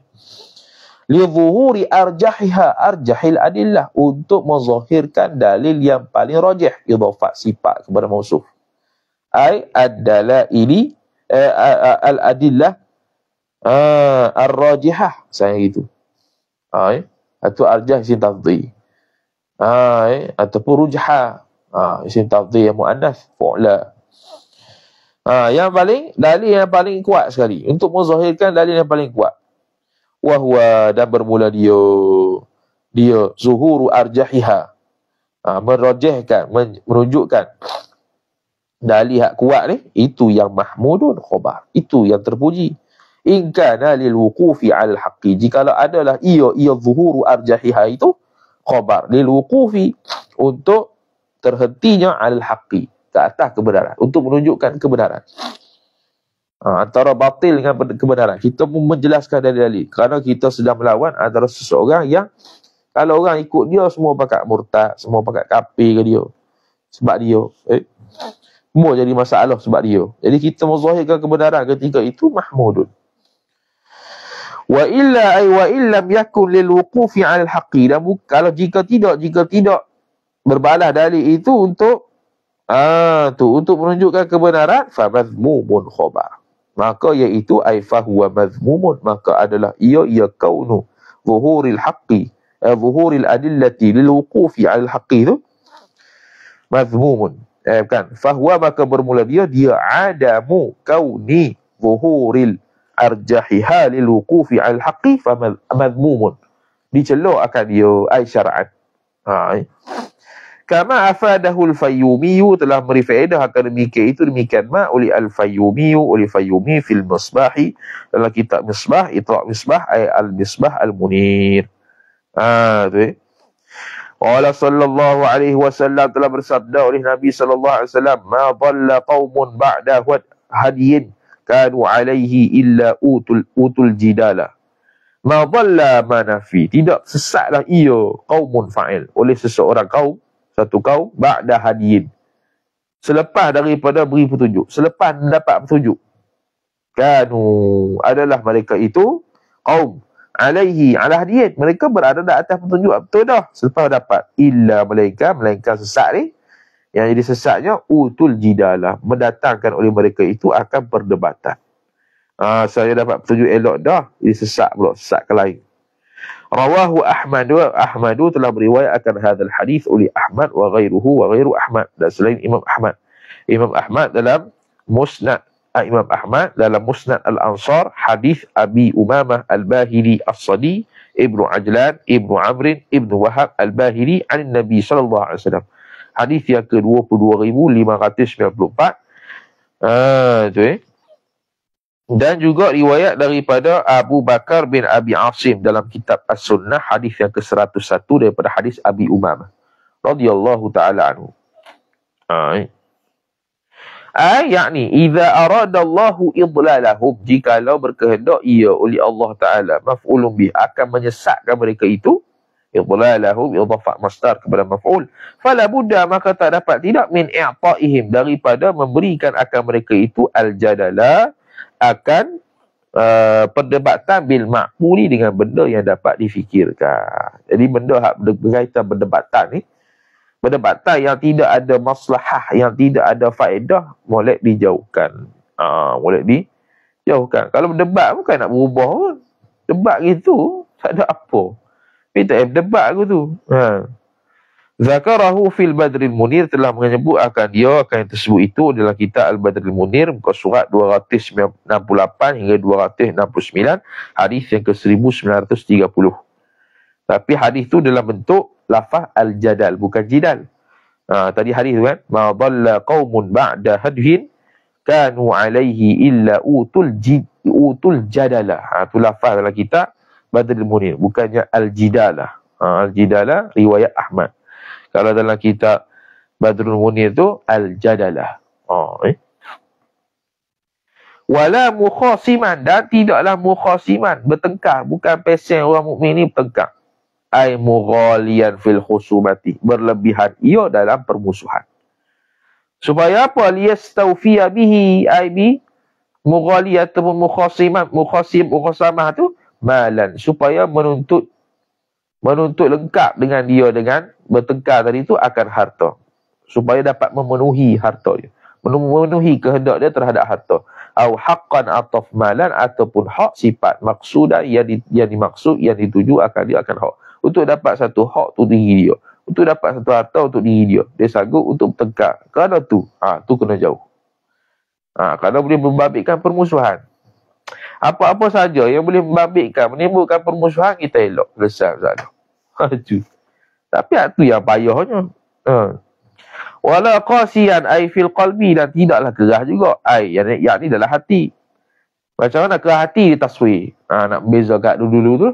A: Li zuhuri arjahiha arjahil adillah untuk menzahirkan dalil yang paling rajih idhafat sifat kepada musuh. Ay ad ini eh, al-adillah eh, ar-rajihah saya gitu. Ai atau arjah isim tafdhi. Ay ataupun rujha. Ah isim tafdhi yang muannas fu'la. Ha, yang paling dalil yang paling kuat sekali untuk menzahirkan dalil yang paling kuat. Wahwa dan bermula dia dia zuhuru arjahiha. Ha, merojehkan, men, merujukkan dalil hak kuat ni itu yang mahmudun khobar. Itu yang terpuji. inka kana lil wuqufi al haqqi. Jikalau adalah ia ia zuhuru arjahiha itu khobar lil wukufi untuk terhentinya al haqqi ke atas kebenaran untuk menunjukkan kebenaran ha, antara batil dengan kebenaran kita pun menjelaskan dari dalil kerana kita sedang melawan antara seseorang yang kalau orang ikut dia semua pakat murtad semua pakat kapi ke dia sebab dia eh semua jadi masalah sebab dia jadi kita menzahirkan kebenaran ketika itu mahmudun wa illa ay wa illam yakun lil wuquf 'ala al-haqq dan kalau jika tidak jika tidak berbalah dalil itu untuk Ah tu untuk menunjukkan kebenaran fa mazmumun khabar. Maka iaitu ai fa huwa mazmumun maka adalah ia ia kaunu zuhuril haqqi eh, zuhuril adillati lil wuqufi al haqqi tu mazmumun eh kan fa huwa maka bermula dia dia adamu kauni zuhuril arjahiha lil wuqufi al haqqi fa mazmumun dicelok akan dia ai syar'at ha eh kama afadahul fayyumiyu telah beri faedah akan demikian itu demikian ma oleh al fayyumiyu oleh fayyumi fil misbahi dalam kitab misbah itra misbah ay al misbah al munir ah ha, tu eh Wala sallallahu alaihi wasallam telah bersabda oleh Nabi sallallahu alaihi wasallam ma dhalla qaumun ba'da hadiyin kanu alaihi illa utul utul jidala ma dhalla manafi tidak sesatlah ia qaumun fa'il oleh seseorang kaum satu kaum ba'da hadiyin. Selepas daripada beri petunjuk. Selepas dapat petunjuk. Kanu adalah mereka itu kaum alaihi ala hadiyin. Mereka berada di atas petunjuk. Betul dah. Selepas dapat. Illa mereka, mereka sesat ni. Yang jadi sesatnya utul jidalah. Mendatangkan oleh mereka itu akan perdebatan. Ha, saya dapat petunjuk elok dah. Jadi sesat pula. Sesat ke lain. Rawahu Ahmad Ahmadu telah meriwayatkan hadal hadis oleh Ahmad wa ghairuhu wa ghairu Ahmad dan selain Imam Ahmad. Imam Ahmad dalam Musnad ah, Imam Ahmad dalam Musnad Al-Ansar hadis Abi Umamah Al-Bahili As-Sadi Ibnu Ajlan Ibnu Amr Ibnu Wahab Al-Bahili an Nabi sallallahu alaihi wasallam. Hadis yang ke-22594. Ah uh, tu eh dan juga riwayat daripada Abu Bakar bin Abi Asim dalam kitab As-Sunnah hadis yang ke-101 daripada hadis Abi Umam radhiyallahu taala anhu. Ai. Ai yakni idza aradallahu idlalahu jika Allah berkehendak ia oleh Allah taala maf'ulun bi akan menyesatkan mereka itu idlalahu idafa masdar kepada maf'ul fala budda maka tak dapat tidak min i'taihim daripada memberikan akan mereka itu al jadalah akan uh, perdebatan bil makmuli dengan benda yang dapat difikirkan. Jadi benda hak berkaitan perdebatan ni perdebatan yang tidak ada maslahah, yang tidak ada faedah boleh dijauhkan. Ah, uh, boleh dijauhkan. Kalau berdebat bukan nak berubah pun. Debat gitu tak ada apa. Kita eh, debat aku tu. Ha. Uh. Zakarahu fil Badril Munir telah menyebut akan dia akan yang tersebut itu dalam kitab Al Badril Munir muka surat 268 hingga 269 hadis yang ke 1930. Tapi hadis itu dalam bentuk lafaz al jadal bukan jidal. Ha, tadi hadis tu kan ma dalla qaumun ba'da hadhin kanu alaihi illa utul jid utul jadala. Ha, tu lafaz dalam kitab Badril Munir bukannya al jidalah. Ha, al jidalah riwayat Ahmad kalau dalam kitab Badrul Munir tu al-jadalah. Oh, eh. Wala mukhasiman dan tidaklah mukhasiman bertengkar bukan pesen orang mukmin ni bertengkar. Ai mughalian fil khusumati berlebihan ia dalam permusuhan. Supaya apa? Liyastawfiya bihi ai bi mughali ataupun mukhasiman mukhasim mukhasamah tu malan supaya menuntut menuntut lengkap dengan dia dengan bertengkar tadi tu akan harta supaya dapat memenuhi harta dia memenuhi kehendak dia terhadap harta au haqqan ataf malan ataupun hak sifat maksudah yang, di, yang dimaksud yang dituju akan dia akan hak untuk dapat satu hak tu diri dia untuk dapat satu harta untuk diri dia dia sanggup untuk bertengkar kerana tu ha, tu kena jauh ah ha, kerana boleh membabitkan permusuhan apa-apa saja yang boleh membabitkan menimbulkan permusuhan kita elok resah saja Haju. Tapi itu yang payahnya. Ha. Wala qasiyan ai fil qalbi dan tidaklah gerah juga ai yang, yang ni dalam hati. Macam mana kerah hati di taswi? Ha, nak beza kat dulu-dulu tu.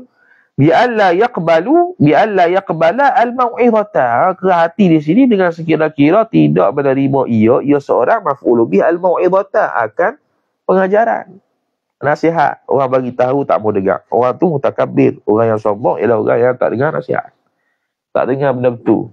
A: Bi alla yaqbalu bi alla yaqbala al mau'izata. Ha, hati di sini dengan sekira-kira tidak menerima ia ia seorang maf'ul bi al mau'izata akan pengajaran nasihat. Orang bagi tahu tak mau dengar. Orang tu mutakabir. Orang yang sombong ialah orang yang tak dengar nasihat. Tak dengar benda tu.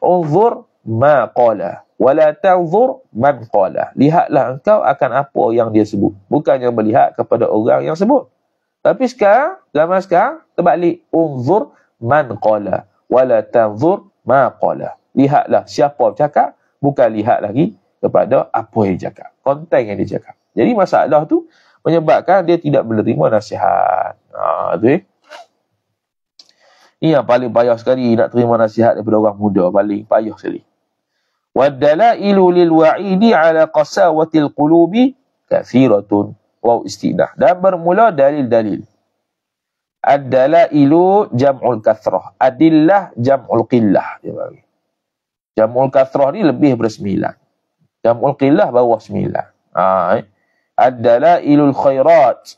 A: Unzur ma qala. Wala ta'zur man qala. Lihatlah engkau akan apa yang dia sebut. Bukannya melihat kepada orang yang sebut. Tapi sekarang, zaman sekarang, terbalik. Unzur man qala. Wala ta'zur ma qala. Lihatlah siapa cakap. Bukan lihat lagi kepada apa yang dia cakap. Konten yang dia cakap. Jadi masalah tu, menyebabkan dia tidak menerima nasihat. Ha, tu eh. Ini yang paling payah sekali nak terima nasihat daripada orang muda. Paling payah sekali. وَالدَّلَائِلُ wa'idi ala qasawatil qulubi كَثِيرَةٌ Wow istidah. Dan bermula dalil-dalil. Ad-dalailu jam'ul kathrah. Adillah jam'ul qillah. Jam'ul kathrah ni lebih bersembilan. Jam'ul qillah bawah sembilan. Haa. Eh ad-dalailul khairat.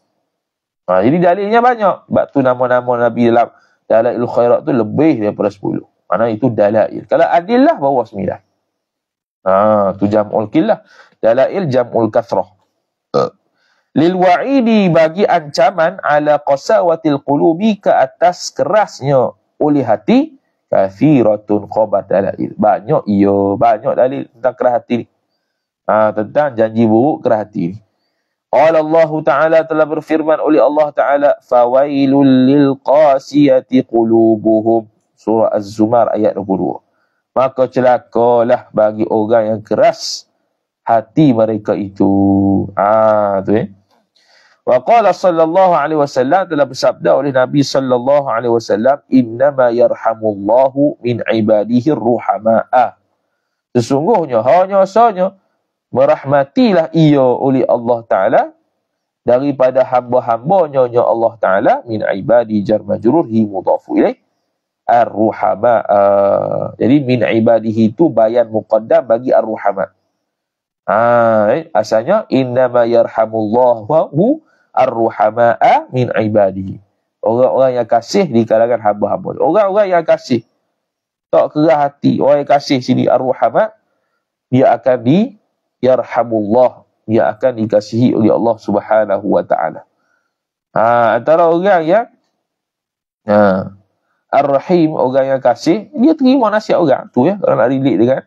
A: Ha, jadi dalilnya banyak. Sebab tu nama-nama Nabi dalam dalailul khairat tu lebih daripada sepuluh. Mana itu dalail. Kalau adillah bawah 9. Ha, tu jam'ul killah. Dalail jam'ul kathrah. Ha. Lil wa'idi bagi ancaman ala qasawatil qulubi ke atas kerasnya oleh hati kafiratun qobat dalail. Banyak iya, banyak dalil tentang keras hati ni. Ha, tentang janji buruk keras hati ni. Qala Allah Ta'ala telah berfirman oleh Allah Ta'ala, فَوَيْلٌ لِلْقَاسِيَةِ قُلُوبُهُمْ Surah Az-Zumar ayat 22. Maka celakalah bagi orang yang keras hati mereka itu. Ah, tu eh. Wa qala sallallahu alaihi wasallam telah bersabda oleh Nabi sallallahu alaihi wasallam innama yarhamullahu min ibadihi ruhamaa. Sesungguhnya hanya sahaja merahmatilah ia oleh Allah Ta'ala daripada hamba hambanya nyonya Allah Ta'ala min ibadi jar majrurhi mudafu ilaih ar-ruhama uh, jadi min ibadihi itu bayan muqaddam bagi ar-ruhama ah, eh, asalnya innama yarhamullahu ar-ruhama'a min ibadihi orang-orang yang kasih di kalangan hamba-hamba orang-orang yang kasih tak kerah hati orang yang kasih sini ar-ruhama dia akan di yarhamullah ya akan dikasihi oleh Allah Subhanahu wa taala. Ha, antara orang yang ha, Ar-Rahim, orang yang kasih, dia terima nasihat orang. tu ya, kalau nak relate dengan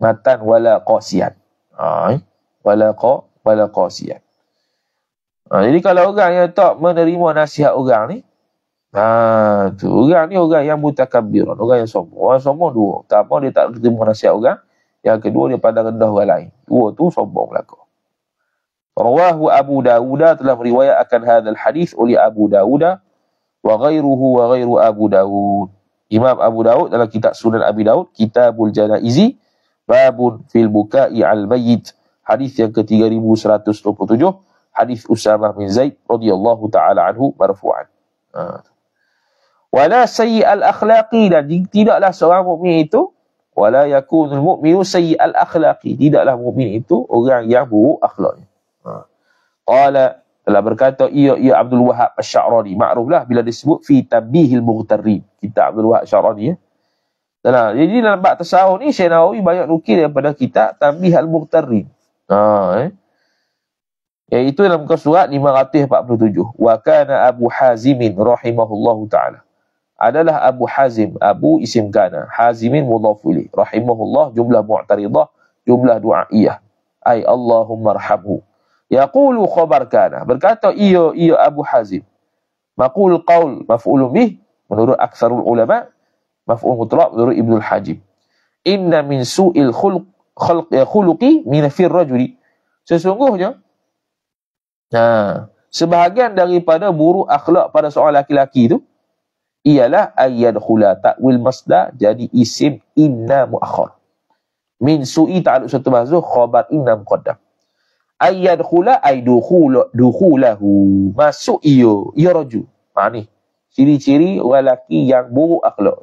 A: matan wala qasiyan. Ha, eh, wala qa, wala qasiyan. Ha, jadi kalau orang yang tak menerima nasihat orang ni, ha, tu, orang ni orang yang mutakabbir, orang yang sombong. Orang sombong dua. Tak apa, dia tak terima nasihat orang. Yang kedua dia pandang rendah orang lain. Dua tu sombong belaka. Rawahu Abu Dawud telah meriwayat akan hadal hadis oleh Abu Dawud wa ghairuhu wa ghairu Abu Dawud. Imam Abu Dawud dalam kitab Sunan Abi Dawud, Kitabul Janaizi, Babun fil Buka'i al Mayyit, hadis yang ke-3127, hadis Usamah bin Zaid radhiyallahu taala anhu marfu'an. Ha. Wala sayyi al akhlaqi dan tidaklah seorang mukmin itu wala yakunul mu'minu sayyi'al akhlaqi tidaklah mukmin itu orang yang buruk akhlaknya ha. qala telah berkata ia ia Abdul Wahab Asy-Syarani makruflah bila disebut fi tabihil mughtarri kita Abdul Wahab Asy-Syarani ya dalam ah, jadi dalam bab tasawuf ni Syekh Nawawi banyak nukil daripada kita tabih al mughtarri ha eh iaitu dalam muka surat 547 wa kana Abu Hazim rahimahullahu taala adalah Abu Hazim, Abu Isim Gana, Hazimin Mudhafuli, Rahimahullah, jumlah mu'taridah, jumlah du'a'iyah. Ay Allahumma rahabhu. Yaqulu khabar kana. Berkata, iyo iyo Abu Hazim. Maqul qawl maf'ulun bih, menurut aksarul ulama, maf'ul mutlak, menurut Ibn al-Hajim. Inna min su'il khulq, khulq, ya eh, khuluqi min rajuli. Sesungguhnya, nah, ha, sebahagian daripada buruk akhlak pada seorang laki-laki itu, -laki ialah ayat khula ta'wil masdar jadi isim inna mu'akhar. Min su'i ta'aluk satu bahasa khobar inna muqaddam. Ayat khula ay dukhulahu masuk iyo iyo roju. Ha, Ciri-ciri walaki yang buruk akhlak.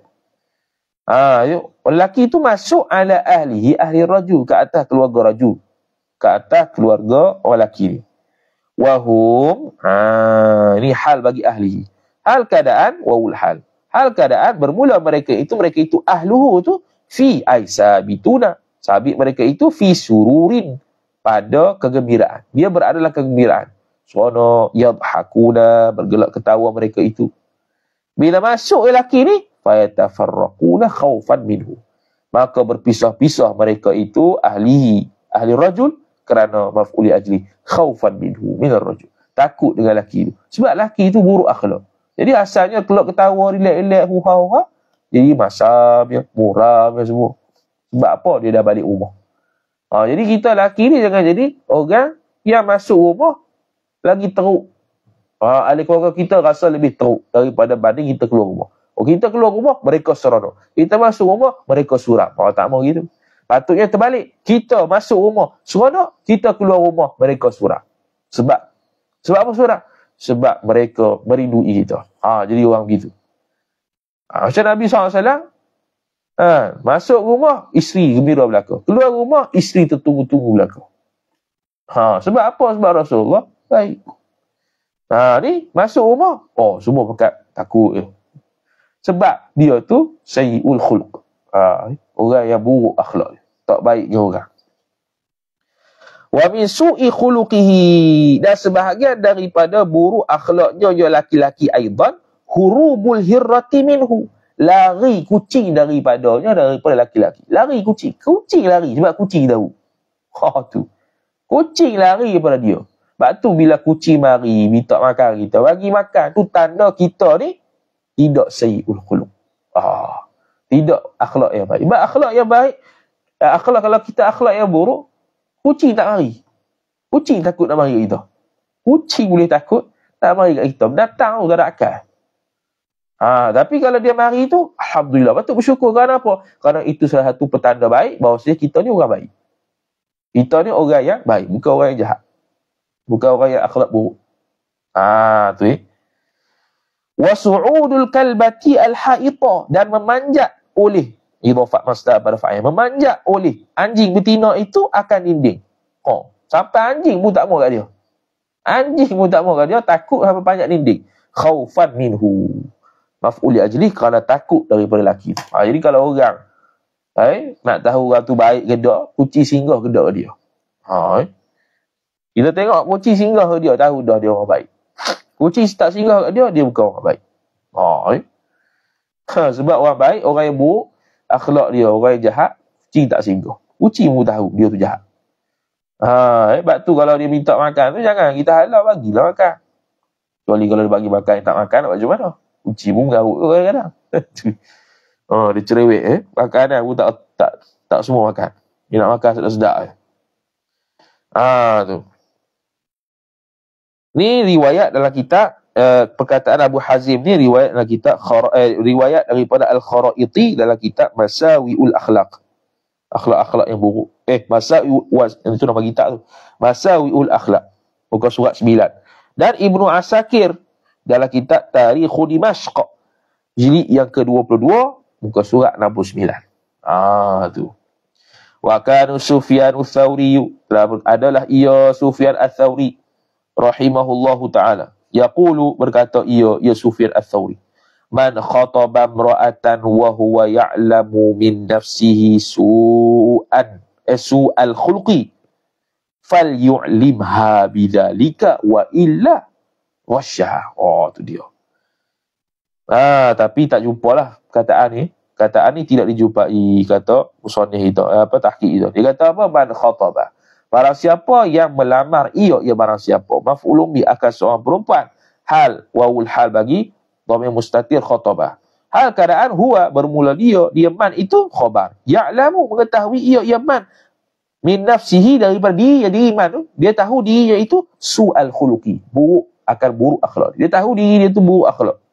A: Ha, yuk. Walaki itu masuk ala ahlihi ahli roju. Ke atas keluarga roju. Ke atas keluarga walaki ni. Wahum. Ha, ini hal bagi ahlihi hal keadaan waul hal hal keadaan bermula mereka itu mereka itu ahluhu tu fi aisabituna sabit mereka itu fi sururin pada kegembiraan dia beradalah kegembiraan suana yadhakuna bergelak ketawa mereka itu bila masuk lelaki ni fayatafarraquna khawfan minhu maka berpisah-pisah mereka itu ahli ahli rajul kerana maf'uli ajli khawfan minhu min rajul takut dengan lelaki itu sebab lelaki itu buruk akhlak jadi asalnya keluar ketawa, relax-relax, huha-huha. Jadi masam, ya, muram, ya, semua. Sebab apa dia dah balik rumah. Ha, jadi kita lelaki ni jangan jadi orang yang masuk rumah lagi teruk. Ha, ahli keluarga kita rasa lebih teruk daripada banding kita keluar rumah. Oh, kita keluar rumah, mereka seronok. Kita masuk rumah, mereka suram. Oh, tak mau gitu. Patutnya terbalik. Kita masuk rumah, seronok. Kita keluar rumah, mereka suram. Sebab? Sebab apa suram? sebab mereka merindui kita. Ha, jadi orang begitu. Ha, macam Nabi SAW, ha, masuk rumah, isteri gembira belakang, Keluar rumah, isteri tertunggu-tunggu belakang. Ha, sebab apa? Sebab Rasulullah. Baik. Ha, ni, masuk rumah, oh, semua pekat takut. Eh. Sebab dia tu, sayi'ul khulq. Ha, orang yang buruk akhlak. Tak baiknya orang wa min su'i khuluqihi dan sebahagian daripada buruk akhlaknya yang laki-laki aidan hurubul hirrati minhu lari kucing daripadanya daripada laki-laki lari kucing kucing lari sebab kucing tahu ha tu kucing lari daripada dia sebab tu bila kucing mari minta makan kita bagi makan tu tanda kita ni tidak sayyul khuluq ah tidak akhlak yang baik sebab akhlak yang baik eh, akhlak kalau kita akhlak yang buruk Kucing tak mari. Kucing takut nak mari kat kita. Kucing boleh takut tak mari kat kita. Datang tu tak ada akal. Ha, tapi kalau dia mari tu, Alhamdulillah. Patut bersyukur. Kerana apa? Kerana itu salah satu petanda baik bahawa kita ni orang baik. Kita ni orang yang baik. Bukan orang yang jahat. Bukan orang yang akhlak buruk. Ah ha, tu eh. Wasu'udul kalbati al-ha'ita. Dan memanjat oleh Ibofat masdar pada fa'il. Memanjat oleh anjing betina itu akan dinding. Oh. Sampai anjing pun tak mahu kat dia. Anjing pun tak mahu kat dia. Takut sampai panjat dinding. Khaufan minhu. Maf'uli ajli kerana takut daripada lelaki. Ha, jadi kalau orang eh, nak tahu orang tu baik ke tak, kuci singgah ke dia. Ha, eh. Kita tengok kuci singgah ke dia, tahu dah dia orang baik. Kuci tak singgah ke dia, dia bukan orang baik. Ha, eh. ha, sebab orang baik, orang yang buruk, akhlak dia orang yang jahat, kucing tak singgah. Kucing pun tahu dia tu jahat. Ha, eh, sebab tu kalau dia minta makan tu jangan kita halau bagilah makan. Kecuali kalau dia bagi makan yang tak makan nak macam mana? Kucing pun garuk kadang-kadang. ha, dia cerewet eh. Makanan aku tak tak tak semua makan. Dia nak makan sedap-sedap eh. Ha, tu. Ni riwayat dalam kitab Eh, perkataan Abu Hazim ni riwayat dalam kitab khara, eh, riwayat daripada Al-Kharaiti dalam kitab Masawiul Akhlaq. Akhlak-akhlak yang buruk. Eh, Masawiul itu nama kitab tu. Masawiul Akhlaq. Muka surat 9. Dan Ibnu Asakir dalam kitab Tarikhul Dimashq. jadi yang ke-22 muka surat 69. Ah tu. Wa kanu Sufyan Ats-Tsauri lah, adalah ia Sufyan Ats-Tsauri rahimahullahu taala Yaqulu berkata ia ya Sufir Ats-Tsauri. Man khataba imra'atan wa huwa ya'lamu min nafsihi su'an eh, su al-khulqi fal yu'limha bidzalika wa illa wasyah. Oh tu dia. Ah tapi tak jumpalah kataan ni. Kataan ni tidak dijumpai kata musannif itu apa tahqiq itu. Dia kata apa man khataba Barang siapa yang melamar iyo ia barang siapa. Maf'ulun bi akan seorang perempuan. Hal wawul hal bagi dhamir mustatir khotobah. Hal keadaan huwa bermula dia, dia man itu khobar. Ya'lamu mengetahui iyo ia man. Min nafsihi daripada diri yang diri man Dia tahu diri yang itu su'al khuluki. Buruk akan buruk akhlak. Dia tahu diri dia itu buruk akhlak.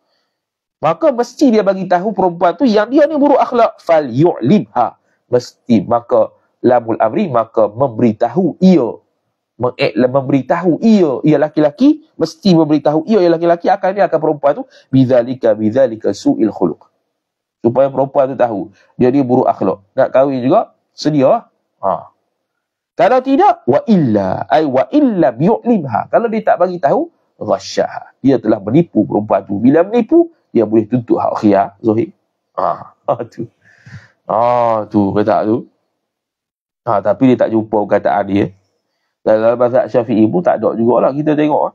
A: Maka mesti dia bagi tahu perempuan tu yang dia ni buruk akhlak. Fal yu'limha. Mesti maka lamul amri maka memberitahu ia mengiklan eh, memberitahu ia ia laki-laki mesti memberitahu ia ia laki-laki akan dia akan perempuan tu bizalika bizalika suil khuluq supaya perempuan tu tahu dia ni buruk akhlak nak kahwin juga sedia ha kalau tidak wa illa ai wa illa biulimha kalau dia tak bagi tahu ghasyah dia telah menipu perempuan tu bila menipu dia boleh tuntut hak khia ah ha. ha tu ha tu kata tu Ha, tapi dia tak jumpa perkataan dia. Dan dalam mazhab syafi'i pun tak ada juga lah kita tengok. Ah.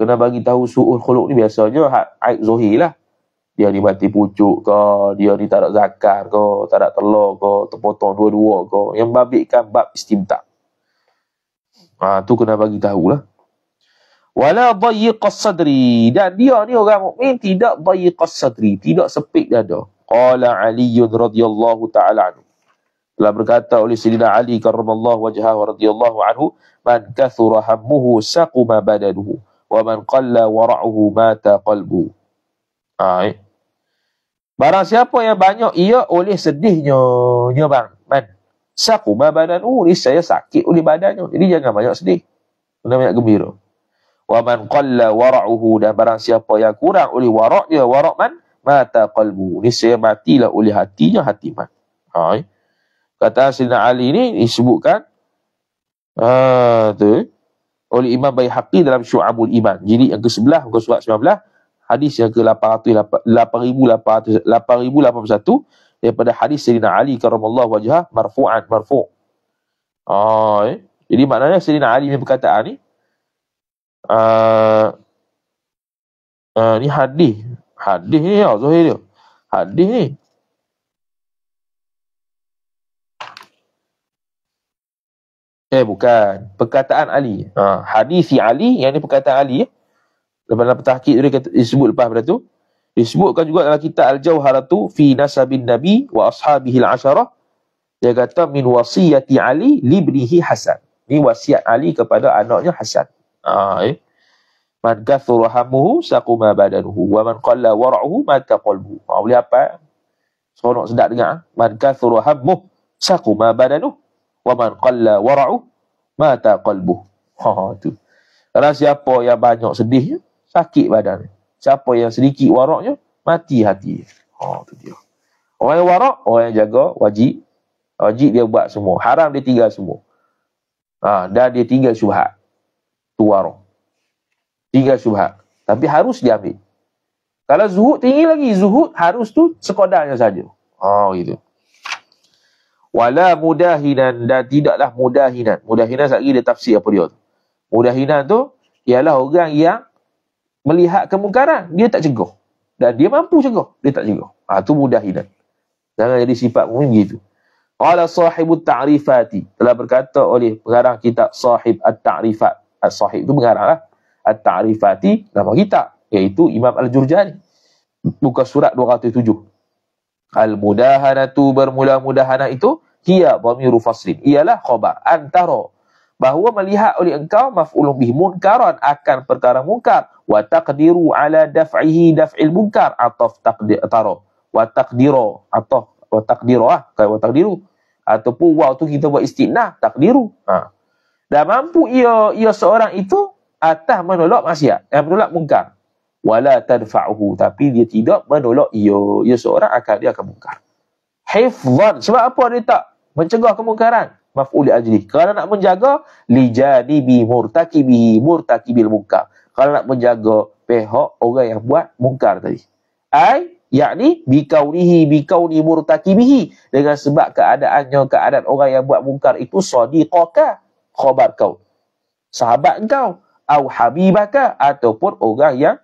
A: Kena bagi tahu su'ul khuluk ni biasanya aib zuhir lah. Dia ni mati pucuk ke, dia ni tak ada zakar ke, tak ada telur ke, terpotong dua-dua ke. Yang babikkan bab istimta. Ha, tu kena bagi tahu lah. Wala bayi qasadri Dan dia ni orang mukmin tidak bayi qasadri Tidak sepik dada. Qala Ali radhiyallahu ta'ala anhu telah berkata oleh Sayyidina Ali karramallahu wajhahu radhiyallahu anhu man kathura hammuhu saquma badaduhu wa man qalla wara'uhu mata qalbu ha, eh. barang siapa yang banyak ia oleh sedihnya nya bang man saquma badaduhu ni saya sakit oleh badannya jadi jangan banyak sedih jangan banyak gembira wa man qalla wara'uhu dan barang siapa yang kurang oleh wara' dia wara' man mata qalbu ni saya matilah oleh hatinya hati man ha, eh kata Sina Ali ni disebutkan uh, ah, tu oleh Imam Baihaqi dalam Syu'abul Iman Jadi yang ke-11 yang ke 19 hadis yang ke-8881 daripada hadis Sayyidina Ali karamallahu wajah marfu'an marfu'. Oh, eh? Jadi maknanya Sayyidina Ali ni perkataan ni uh, uh, ni hadis hadis ni ya Zuhir dia. Hadis ni Eh bukan. Perkataan Ali. Ha, hadisi Ali. Yang ni perkataan Ali. Ya. Lepas dalam tahkid dia kata, disebut lepas pada tu. Disebutkan juga dalam kitab Al-Jawharatu. Fi nasabin Nabi wa ashabihi al-asharah. Dia kata min wasiyati Ali libnihi Hasan. Ni wasiat Ali kepada anaknya Hasan. Ha, eh. Man kathuru hamuhu saquma badanuhu. Wa man qalla wara'uhu maka qalbuhu. Ha, boleh apa? Eh? Sonok sedap dengar. Ah. Man kathuru hamuhu saquma badanuhu waman qalla wara'u mata qalbu ha, ha tu kalau siapa yang banyak sedih sakit badan siapa yang sedikit waraknya mati hati ha tu dia orang yang warak orang yang jaga wajib wajib dia buat semua haram dia tinggal semua ha dan dia tinggal syubhat tu warak tinggal syubhat tapi harus dia ambil kalau zuhud tinggi lagi zuhud harus tu sekodanya saja ha gitu wala mudahinan dan tidaklah mudahinan. Mudahinan satgi dia tafsir apa dia tu. Mudahinan tu ialah orang yang melihat kemungkaran, dia tak cegoh, Dan dia mampu cegoh dia tak cegoh. Ah ha, tu mudahinan. Jangan jadi sifat mungkin gitu. Qala sahibut ta'rifati telah berkata oleh pengarang kitab Sahib at-Ta'rifat. Al-Sahib tu pengaranglah. At-Ta'rifati nama kitab iaitu Imam Al-Jurjani. buka surat 207. Al-mudahanatu bermula mudahana itu hiya dhamiru faslin. Ialah khabar antara bahawa melihat oleh engkau maf'ulun bih munkaran akan perkara munkar, wa taqdiru ala daf'ihi daf'il munkar atau taqdir taro wa taqdiru atau wa taqdiru ah kai wa taqdiru ataupun wa tu kita buat istinah taqdiru ha dan mampu ia ia seorang itu atas menolak maksiat yang eh, menolak mungkar wala tanfa'uhu tapi dia tidak menolak ia ia seorang akan dia akan mungkar hifzan sebab apa dia tak mencegah kemungkaran maf'ul ajli Kalau nak menjaga lijani bi murtakibi murtakibil mungkar kalau nak menjaga pihak orang yang buat mungkar tadi ai yakni bi kaunihi bi kauni murtakibihi dengan sebab keadaannya keadaan orang yang buat mungkar itu sadiqaka khabar kau sahabat kau au habibaka ataupun orang yang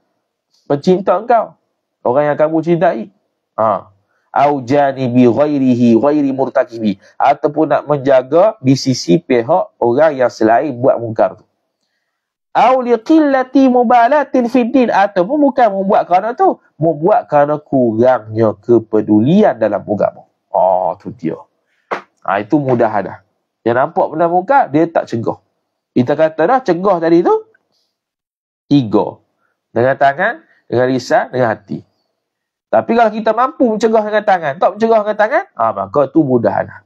A: pencinta engkau orang yang kamu cintai ha au janibi ghairihi ghairi murtakibi ataupun nak menjaga di sisi pihak orang yang selain buat mungkar tu au liqillati mubalatin fid din ataupun bukan membuat kerana tu membuat kerana kurangnya kepedulian dalam agama oh tu dia ha, itu mudah dah yang nampak benda muka dia tak cegah kita kata dah cegah tadi tu tiga dengan tangan dengan lisan, dengan hati. Tapi kalau kita mampu mencegah dengan tangan, tak mencegah dengan tangan, ah, maka itu mudah dah.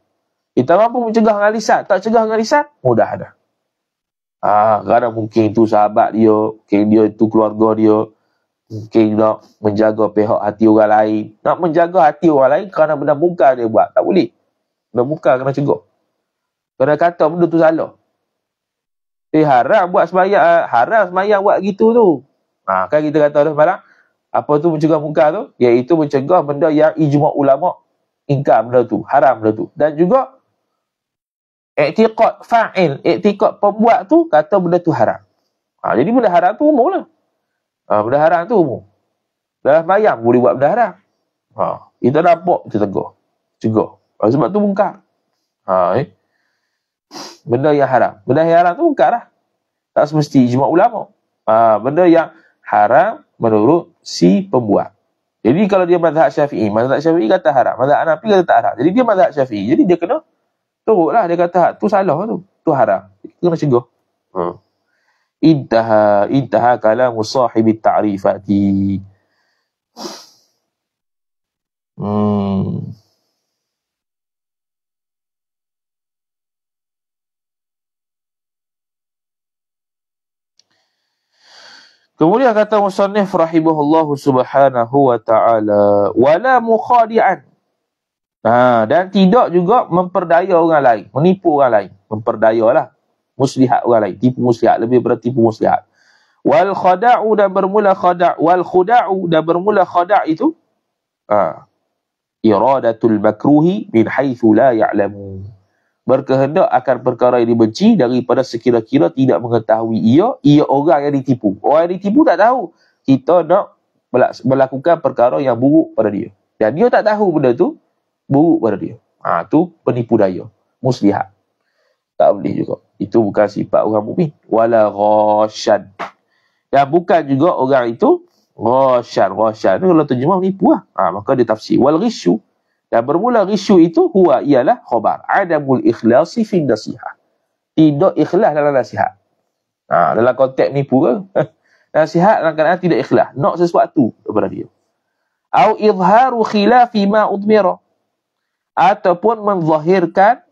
A: Kita mampu mencegah dengan lisan, tak mencegah dengan lisan, mudah dah. Ah, kerana mungkin itu sahabat dia, mungkin dia itu keluarga dia, mungkin nak menjaga pihak hati orang lain. Nak menjaga hati orang lain kerana benda muka dia buat. Tak boleh. Benda muka kena cegah. Kena kata benda tu salah. Eh haram buat semayang, eh, haram semayang buat gitu tu. Ha, kan kita kata tu semalam, apa tu mencegah mungkar tu? Iaitu mencegah benda yang ijma' ulama' ingkar benda tu, haram benda tu. Dan juga, iktiqat fa'il, iktiqat pembuat tu kata benda tu haram. Ha, jadi benda haram tu umum lah. Ha, benda haram tu umum. Dalam bayang boleh buat benda haram. Ha, kita nampak, kita tegur. Cegah. Ha, sebab tu mungkar. Ha, eh? Benda yang haram. Benda yang haram tu mungkar lah. Tak semesti ijma' ulama'. Ha, benda yang haram menurut si pembuat. Jadi kalau dia mazhab syafi'i, mazhab syafi'i kata haram. Mazhab anafi kata tak haram. Jadi dia mazhab syafi'i. Jadi dia kena lah Dia kata tu salah tu. Tu haram. Dia kena cegah. Hmm. Intaha, intaha kalamu sahibi ta'rifati. Kemudian kata Musannif rahimahullah subhanahu wa ta'ala. Wala mukhadi'an. Ha, dan tidak juga memperdaya orang lain. Menipu orang lain. Memperdaya lah. Muslihat orang lain. Tipu muslihat. Lebih berarti tipu muslihat. Wal khada'u dan bermula khada' Wal khuda'u dan bermula khada' itu. Ha. Iradatul makruhi min haithu la ya'lamu berkehendak akan perkara yang dibenci daripada sekira-kira tidak mengetahui ia, ia orang yang ditipu. Orang yang ditipu tak tahu. Kita nak melakukan perkara yang buruk pada dia. Dan dia tak tahu benda tu buruk pada dia. Ah ha, tu penipu daya. Muslihat. Tak boleh juga. Itu bukan sifat orang mukmin. Wala ghasyan. Dan bukan juga orang itu ghasyan. Ghasyan ni kalau terjemah menipu lah. Ha, maka dia tafsir. Wal ghisyu. Dan bermula risu itu huwa ialah khobar. Adamul ikhlasi fin nasihat. Tidak ikhlas dalam nasihat. Ha, dalam konteks ni pula nasihat dalam keadaan tidak ikhlas. Nak sesuatu daripada dia. Au izharu khilafi ma udmira. Ataupun menzahirkan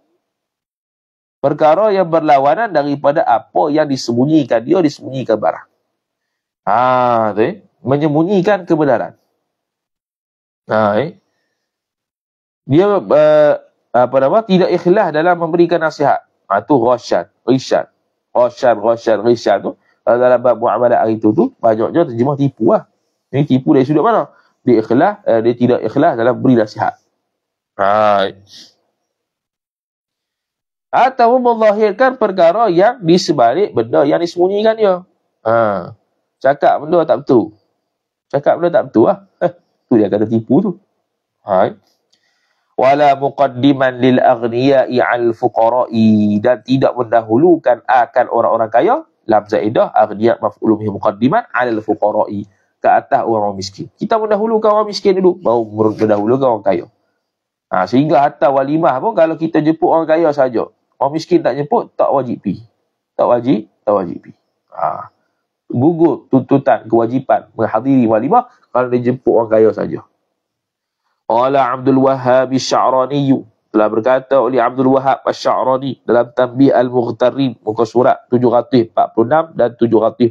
A: perkara yang berlawanan daripada apa yang disembunyikan. Dia disembunyikan barang. Ha, tu, eh. Menyembunyikan kebenaran. Ha, eh? dia uh, apa nama tidak ikhlas dalam memberikan nasihat ha, tu ghasyan rishan ghasyan ghasyan rishan tu dalam bab muamalat hari tu tu banyaknya terjemah tipu lah ini tipu dari sudut mana dia ikhlas uh, dia tidak ikhlas dalam beri nasihat hai atau melahirkan perkara yang di sebalik benda yang disembunyikan dia. Ha. Cakap benda tak betul. Cakap benda tak betul lah. Eh, tu dia kata tipu tu. Ha wala muqaddiman lil aghniyai al fuqara'i dan tidak mendahulukan akan orang-orang kaya lam zaidah aghniya maf'ul bihi muqaddiman al fuqara'i ke atas orang, orang miskin kita mendahulukan orang miskin dulu baru mendahulukan orang kaya ha, sehingga hatta walimah pun kalau kita jemput orang kaya saja orang miskin tak jemput tak wajib pi tak wajib tak wajib pi ha. gugur tuntutan kewajipan menghadiri walimah kalau dia jemput orang kaya saja Qala Abdul Wahhab Syarani telah berkata oleh Abdul Wahab Asy'arani dalam Tanbih Al-Mughtarib muka surat 746 dan 749.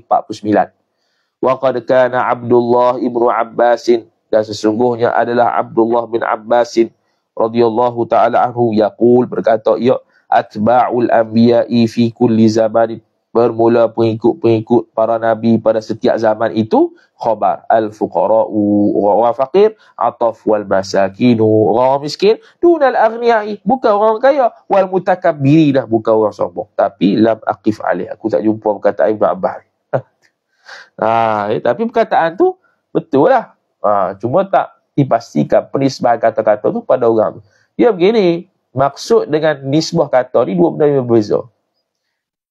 A: Wa qad kana Abdullah ibnu Abbas dan sesungguhnya adalah Abdullah bin Abbas radhiyallahu taala anhu yaqul berkata ya atba'ul anbiya'i fi kulli zamanin bermula pengikut-pengikut para nabi pada setiap zaman itu khabar al fuqara'u wa faqir ataf wal masakinu orang miskin dun al aghniyai bukan orang kaya wal mutakabbiri dah bukan orang sombong tapi lam aqif alaih aku tak jumpa perkataan Ibn Abbas ha, eh, tapi perkataan tu betul lah ha, cuma tak dipastikan penisbah kata-kata tu pada orang tu ya begini maksud dengan nisbah kata ni dua benda yang berbeza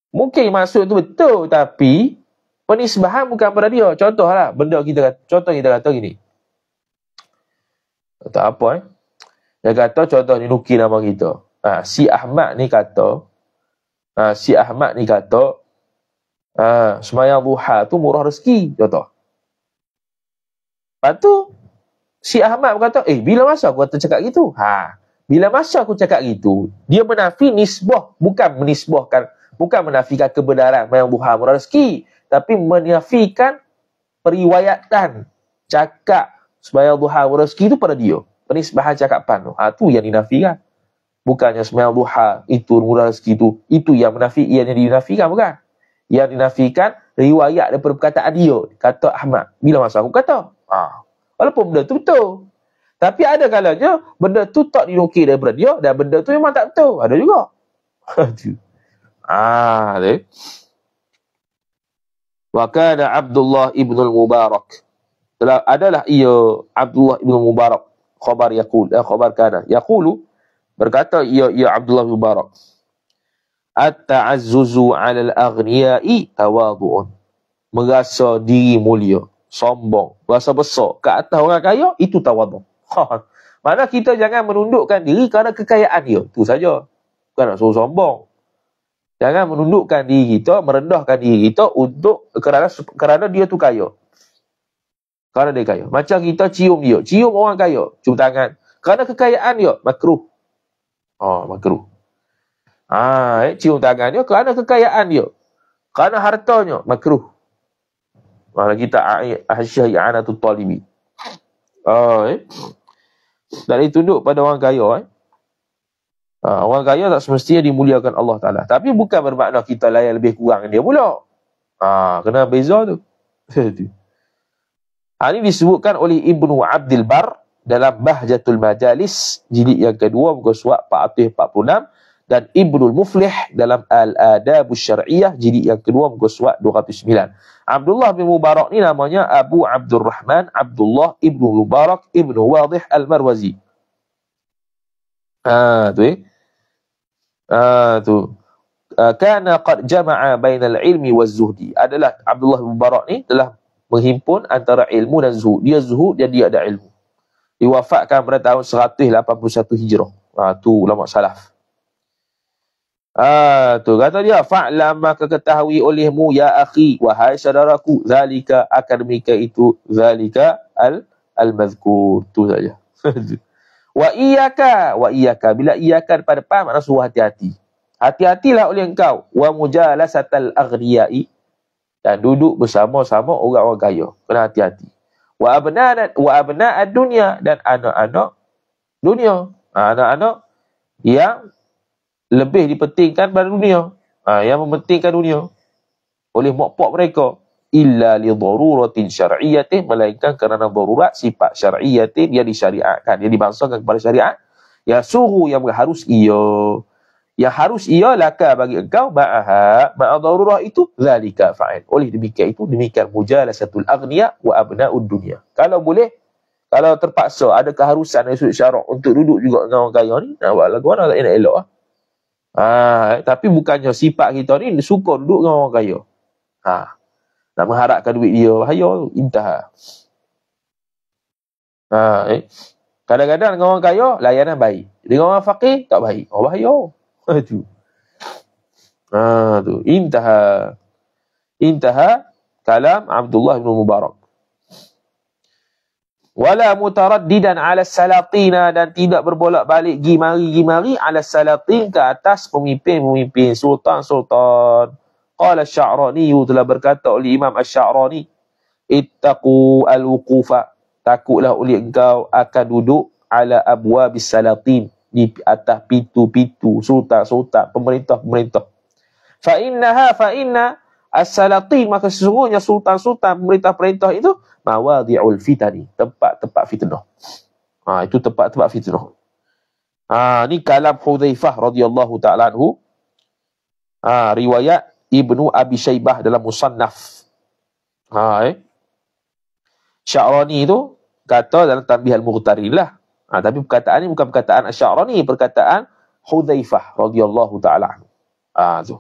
A: Mungkin maksud tu betul tapi penisbahan bukan pada dia. Contohlah benda kita kata, contoh kita kata gini. Tak apa eh. Dia kata contoh ni nuki nama kita. Ha, si Ahmad ni kata ha, si Ahmad ni kata ha, semayang duha tu murah rezeki. Contoh. Lepas tu si Ahmad berkata eh bila masa aku kata cakap gitu? Ha, bila masa aku cakap gitu dia menafi nisbah bukan menisbahkan bukan menafikan kebenaran memang buha rezeki tapi menafikan periwayatan cakap sembahyang duha rezeki itu pada dia penis penisbahan cakap pan tu ha, tu yang dinafikan bukannya sembahyang duha itu murah rezeki tu itu yang menafik yang dinafikan bukan yang dinafikan riwayat daripada perkataan dia kata Ahmad bila masa aku kata ha. walaupun benda tu betul tapi ada kalanya benda tu tak dinukil daripada dia dan benda tu memang tak betul ada juga Aduh. Ah, ada. Wa kana Abdullah ibn al-Mubarak. Adalah ia Abdullah ibn al-Mubarak. Khabar yakul. Eh, khabar kana. Yakulu berkata ia, ia Abdullah ibn al-Mubarak. At-ta'azzuzu ala al-aghniyai tawadu'un. Merasa diri mulia. Sombong. Rasa besar. Ke atas orang kaya, itu tawadu'un. Ha. Mana kita jangan menundukkan diri kerana kekayaan dia. tu saja. Bukan nak sombong. Jangan menundukkan diri kita, merendahkan diri kita untuk kerana kerana dia tu kaya. Kerana dia kaya. Macam kita cium dia. Cium orang kaya. Cium tangan. Kerana kekayaan dia. Makruh. Oh, makruh. Ah, eh, cium tangan dia kerana kekayaan dia. Kerana hartanya. Makruh. Mana kita ahsyah i'anatul talibi. Ah, eh. dari tunduk pada orang kaya. Eh. Ha, orang kaya tak semestinya dimuliakan Allah Ta'ala. Tapi bukan bermakna kita layan lebih kurang dia pula. Ha, kena beza tu. Ha, ini disebutkan oleh Ibnu Abdul Bar dalam Bahjatul Majalis jilid yang kedua muka surat 446 dan Ibnu Muflih dalam Al-Adabu Syar'iyah jilid yang kedua muka surat 209. Abdullah bin Mubarak ni namanya Abu Abdul Rahman Abdullah Ibnu Mubarak Ibnu Wadih Al-Marwazi. Ha tu eh. Ha tu. Ha, kana qad jama'a bainal ilmi waz zuhdi. Adalah Abdullah bin Barak ni telah menghimpun antara ilmu dan zuhud. Dia zuhud dan dia ada ilmu. Diwafatkan pada tahun 181 Hijrah. Ha tu ulama salaf. Ah ha, tu kata dia fa'lam maka ketahui olehmu ya akhi wahai saudaraku zalika akademika itu zalika al al mazkur tu saja. wa iyyaka wa iyyaka bila iyyaka pada pam maknanya suruh hati-hati hati-hatilah oleh engkau wa mujalasatal aghriyai dan duduk bersama-sama orang-orang kaya kena hati-hati wa abna wa abna ad-dunya dan anak-anak dunia ha, anak-anak yang lebih dipentingkan pada dunia ha, yang mementingkan dunia oleh mokpok mereka illa li daruratin syar'iyyati melainkan kerana darurat sifat syar'iyyati dia disyariatkan dia dibangsakan kepada syariat ya suhu yang harus ia yang harus ia laka bagi engkau ma'aha ma'a darurah itu zalika fa'il oleh demikian itu demikian mujalasatul aghnia wa abna'ud dunya kalau boleh kalau terpaksa ada keharusan dari sudut syarak untuk duduk juga dengan orang kaya ni nak buat lagu mana tak nak elok ah ha, tapi bukannya sifat kita ni suka duduk dengan orang kaya ha nak mengharapkan duit dia bahaya tu intah lah. ha, eh. kadang-kadang dengan orang kaya layanan baik dengan orang fakir tak baik oh bahaya itu ha, ha tu intah intah kalam Abdullah bin Mubarak wala mutaraddidan ala salatina dan tidak berbolak-balik gimari-gimari ala salatin ke atas pemimpin-pemimpin sultan-sultan qala Asy-Sya'rani telah berkata oleh Imam Asy-Sya'rani ittaqu al-wuqufa takutlah oleh engkau akan duduk ala abwabis salatin di atas pintu-pintu sultan-sultan pemerintah-pemerintah fa innaha fa inna as-salatin maka sesungguhnya sultan-sultan pemerintah-pemerintah itu mawadhi'ul fitani tempat-tempat fitnah ha itu tempat-tempat fitnah ha ni kalam Hudzaifah radhiyallahu taala anhu ha riwayat Ibnu Abi Shaybah dalam Musannaf. Ha, eh? Syarani tu kata dalam Tanbih Al-Mughtarin lah. Ha, tapi perkataan ni bukan perkataan Syarani, perkataan Hudzaifah radhiyallahu taala anhu. Ha, tu.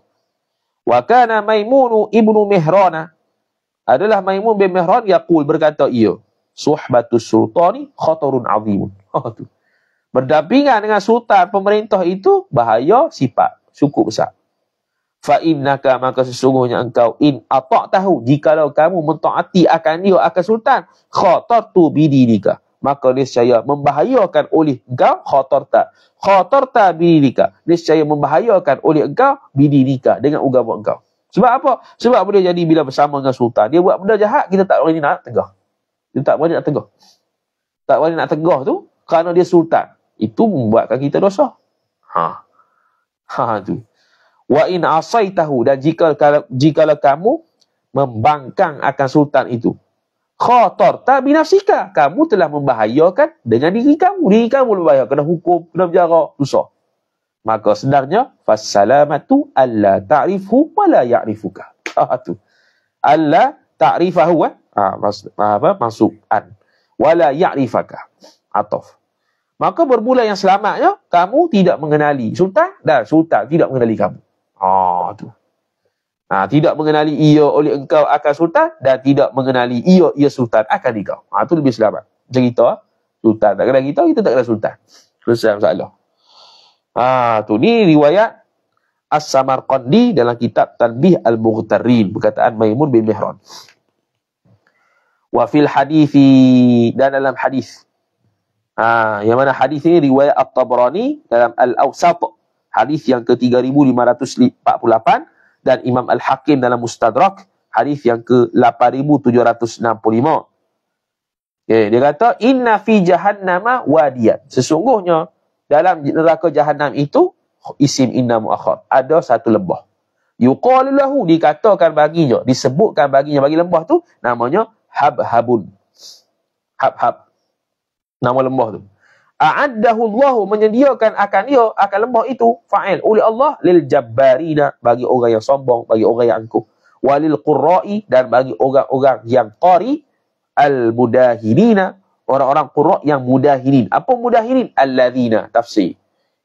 A: Wa kana Maimunu Ibnu Mihrana adalah Maimun bin Mihran yaqul berkata iya. Suhbatus sultani khatarun azimun. Ha, tu. Berdampingan dengan sultan pemerintah itu bahaya sifat. Cukup besar fa innaka maka sesungguhnya engkau in atak tahu jikalau kamu mentaati akan dia akan sultan khatartu bidirika maka niscaya membahayakan oleh engkau khatarta khatarta bidirika niscaya membahayakan oleh engkau bidirika dengan ugamu engkau sebab apa sebab boleh jadi bila bersama dengan sultan dia buat benda jahat kita tak boleh nak tegah kita tak boleh nak tegah tak boleh nak tegah tu kerana dia sultan itu membuatkan kita dosa ha ha tu wa in asaitahu dan jika jika kamu membangkang akan sultan itu khatar ta binafsika kamu telah membahayakan dengan diri kamu diri kamu berbahaya kena hukum kena penjara susah maka sebenarnya fasalamatu alla ta'rifu wa la ya'rifuka ah tu alla ta'rifahu eh? ah mas, apa masuk an wala ya'rifaka atof maka berbulan yang selamatnya kamu tidak mengenali sultan dan sultan tidak mengenali kamu Ah tu. Ah tidak mengenali ia oleh engkau akan sultan dan tidak mengenali ia ia sultan akan engkau. Ah tu lebih selamat. Cerita sultan tak kenal kita, kita tak kenal sultan. Terus Selesai masalah. Ah tu ni riwayat As-Samarqandi dalam kitab Tanbih Al-Mughtarin perkataan Maimun bin Mihran. Wa fil hadithi dan dalam hadis. Ah yang mana hadis ini riwayat At-Tabrani dalam Al-Awsat hadis yang ke-3548 dan Imam Al-Hakim dalam Mustadrak hadis yang ke-8765. Okay, dia kata inna fi jahannam wadiyan. Sesungguhnya dalam neraka jahannam itu isim inna muakhar. Ada satu lembah. Yuqalu lahu dikatakan baginya, disebutkan baginya bagi lembah tu namanya Habhabun. Habhab. Nama lembah tu a'addahu Allah menyediakan akan dia akan lembah itu fa'il oleh Allah lil jabbarina bagi orang yang sombong bagi orang yang angkuh walil qurra'i dan bagi orang-orang yang qari al mudahirina orang-orang qurra yang mudahirin apa mudahirin alladzina tafsir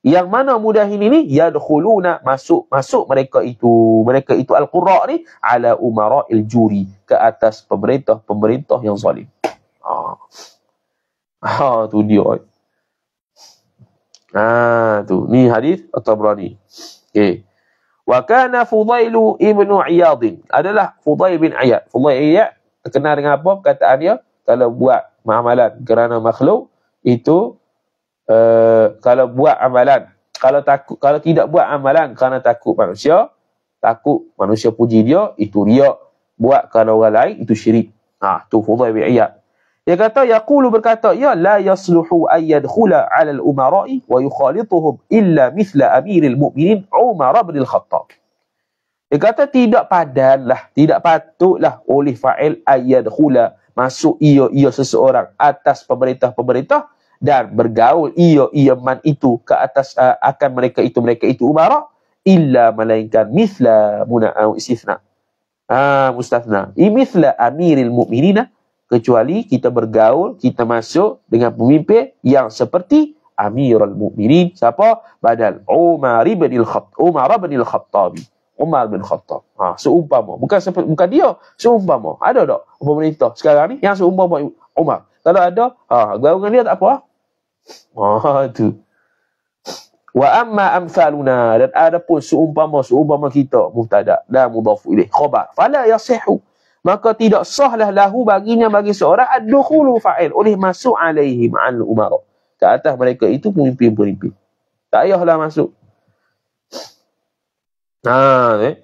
A: yang mana mudahirin ini yadkhuluna masuk masuk mereka itu mereka itu al qurra ni ala al juri ke atas pemerintah-pemerintah yang zalim ah ah tu dia Ha tu ni hadis At-Tabrani. Okey. Wa kana Fudail ibn Iyad adalah Fudail bin Iyad. Fudail Iyad terkenal dengan apa perkataan dia kalau buat muamalat kerana makhluk itu uh, kalau buat amalan kalau takut kalau tidak buat amalan kerana takut manusia takut manusia puji dia itu riak buat kerana orang lain itu syirik ha, tu Fudail bin Iyad dia kata yaqulu berkata ya la yasluhu ayad khula 'ala al-umara'i wa yukhalituhum illa mithla amir al mu'minin Umar bin al-Khattab. Dia kata tidak padanlah, tidak patutlah oleh fa'il ayad khula masuk ia ia seseorang atas pemerintah-pemerintah dan bergaul ia ia man itu ke atas uh, akan mereka itu mereka itu umara illa malainkan mithla muna'a istithna. Ah ha, mustathna. amir al-mu'minin kecuali kita bergaul, kita masuk dengan pemimpin yang seperti Amirul Mukminin. Siapa? Badal Umar bin Al-Khattab. Umar bin Al-Khattab. Umar bin Khattab. Ha, seumpama. Bukan bukan dia, seumpama. Ada tak pemerintah sekarang ni yang seumpama Umar? Kalau ada, ha, gaul dengan dia tak apa. Ha, tu. Wa amma amsaluna dan ada pun seumpama seumpama kita muhtada dan mudhaf ilaih khabar fala yasihu maka tidak sahlah lahu baginya bagi seorang ad-dukhulu fa'il oleh masuk alaihi ma'al umara ke atas mereka itu pemimpin-pemimpin tak payahlah masuk ha eh?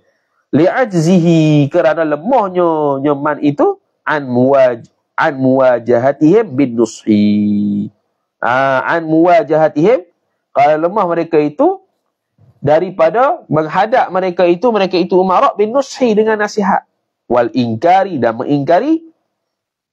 A: li'ajzihi kerana lemahnya nyaman itu an muwaj an muwajahatihim bin nushi ha, an muwajahatihim kalau lemah mereka itu daripada menghadap mereka itu mereka itu umara bin nushi dengan nasihat wal ingkari dan mengingkari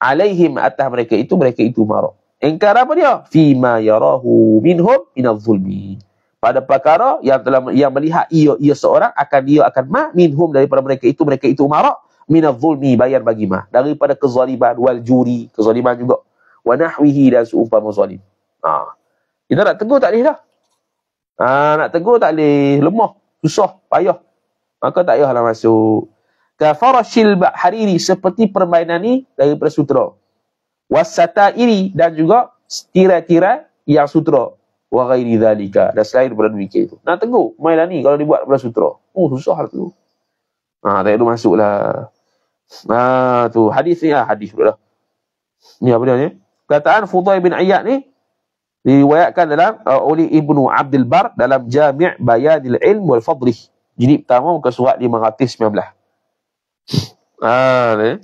A: alaihim atas mereka itu mereka itu marah. Ingkar apa dia? Fima yarahu minhum min zulmi Pada perkara yang telah yang melihat ia ia seorang akan dia akan ma minhum daripada mereka itu mereka itu marah min zulmi bayar bagi ma daripada kezaliman wal juri kezaliman juga wa nahwihi dan seumpama zalim. Ha. Kita nak tegur tak boleh dah. Ha, nak tegur tak boleh. Lemah. Susah. Payah. Maka tak payahlah masuk kafarashil hariri seperti permainan ini dari sutra wasata ini dan juga kira-kira yang sutra wa ghairi dhalika dan selain daripada demikian itu nak tengok mainan ni kalau dibuat daripada sutra oh susah lah tu ha, tak ada masuk lah ha, tu hadis ni lah hadis pula lah ni apa dia ni kataan Fudai bin Ayyad ni diriwayatkan dalam uh, oleh Ibnu Abdul Bar dalam Jami' Bayanil Ilm wal Fadlih jilid pertama muka surat 519 آه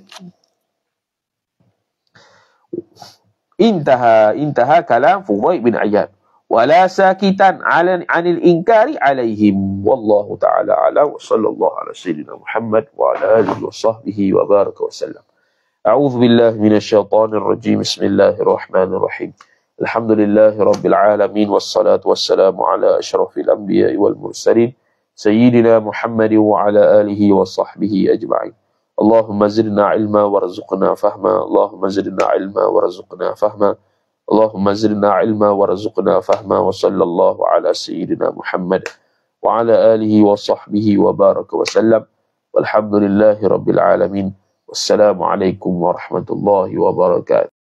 A: انتهى انتهى كلام فضيل بن عياد ولا ساكتا على عن الانكار عليهم والله تعالى اعلم وصلى الله على سيدنا محمد وعلى اله وصحبه وبارك وسلم اعوذ بالله من الشيطان الرجيم بسم الله الرحمن الرحيم الحمد لله رب العالمين والصلاه والسلام على اشرف الانبياء والمرسلين سيدنا محمد وعلى آله وصحبه أجمعين اللهم زدنا علما وارزقنا فهما اللهم زدنا علما وارزقنا فهما اللهم زدنا علما وارزقنا فهما وصلى الله على سيدنا محمد وعلى آله وصحبه وبارك وسلم والحمد لله رب العالمين والسلام عليكم ورحمة الله وبركاته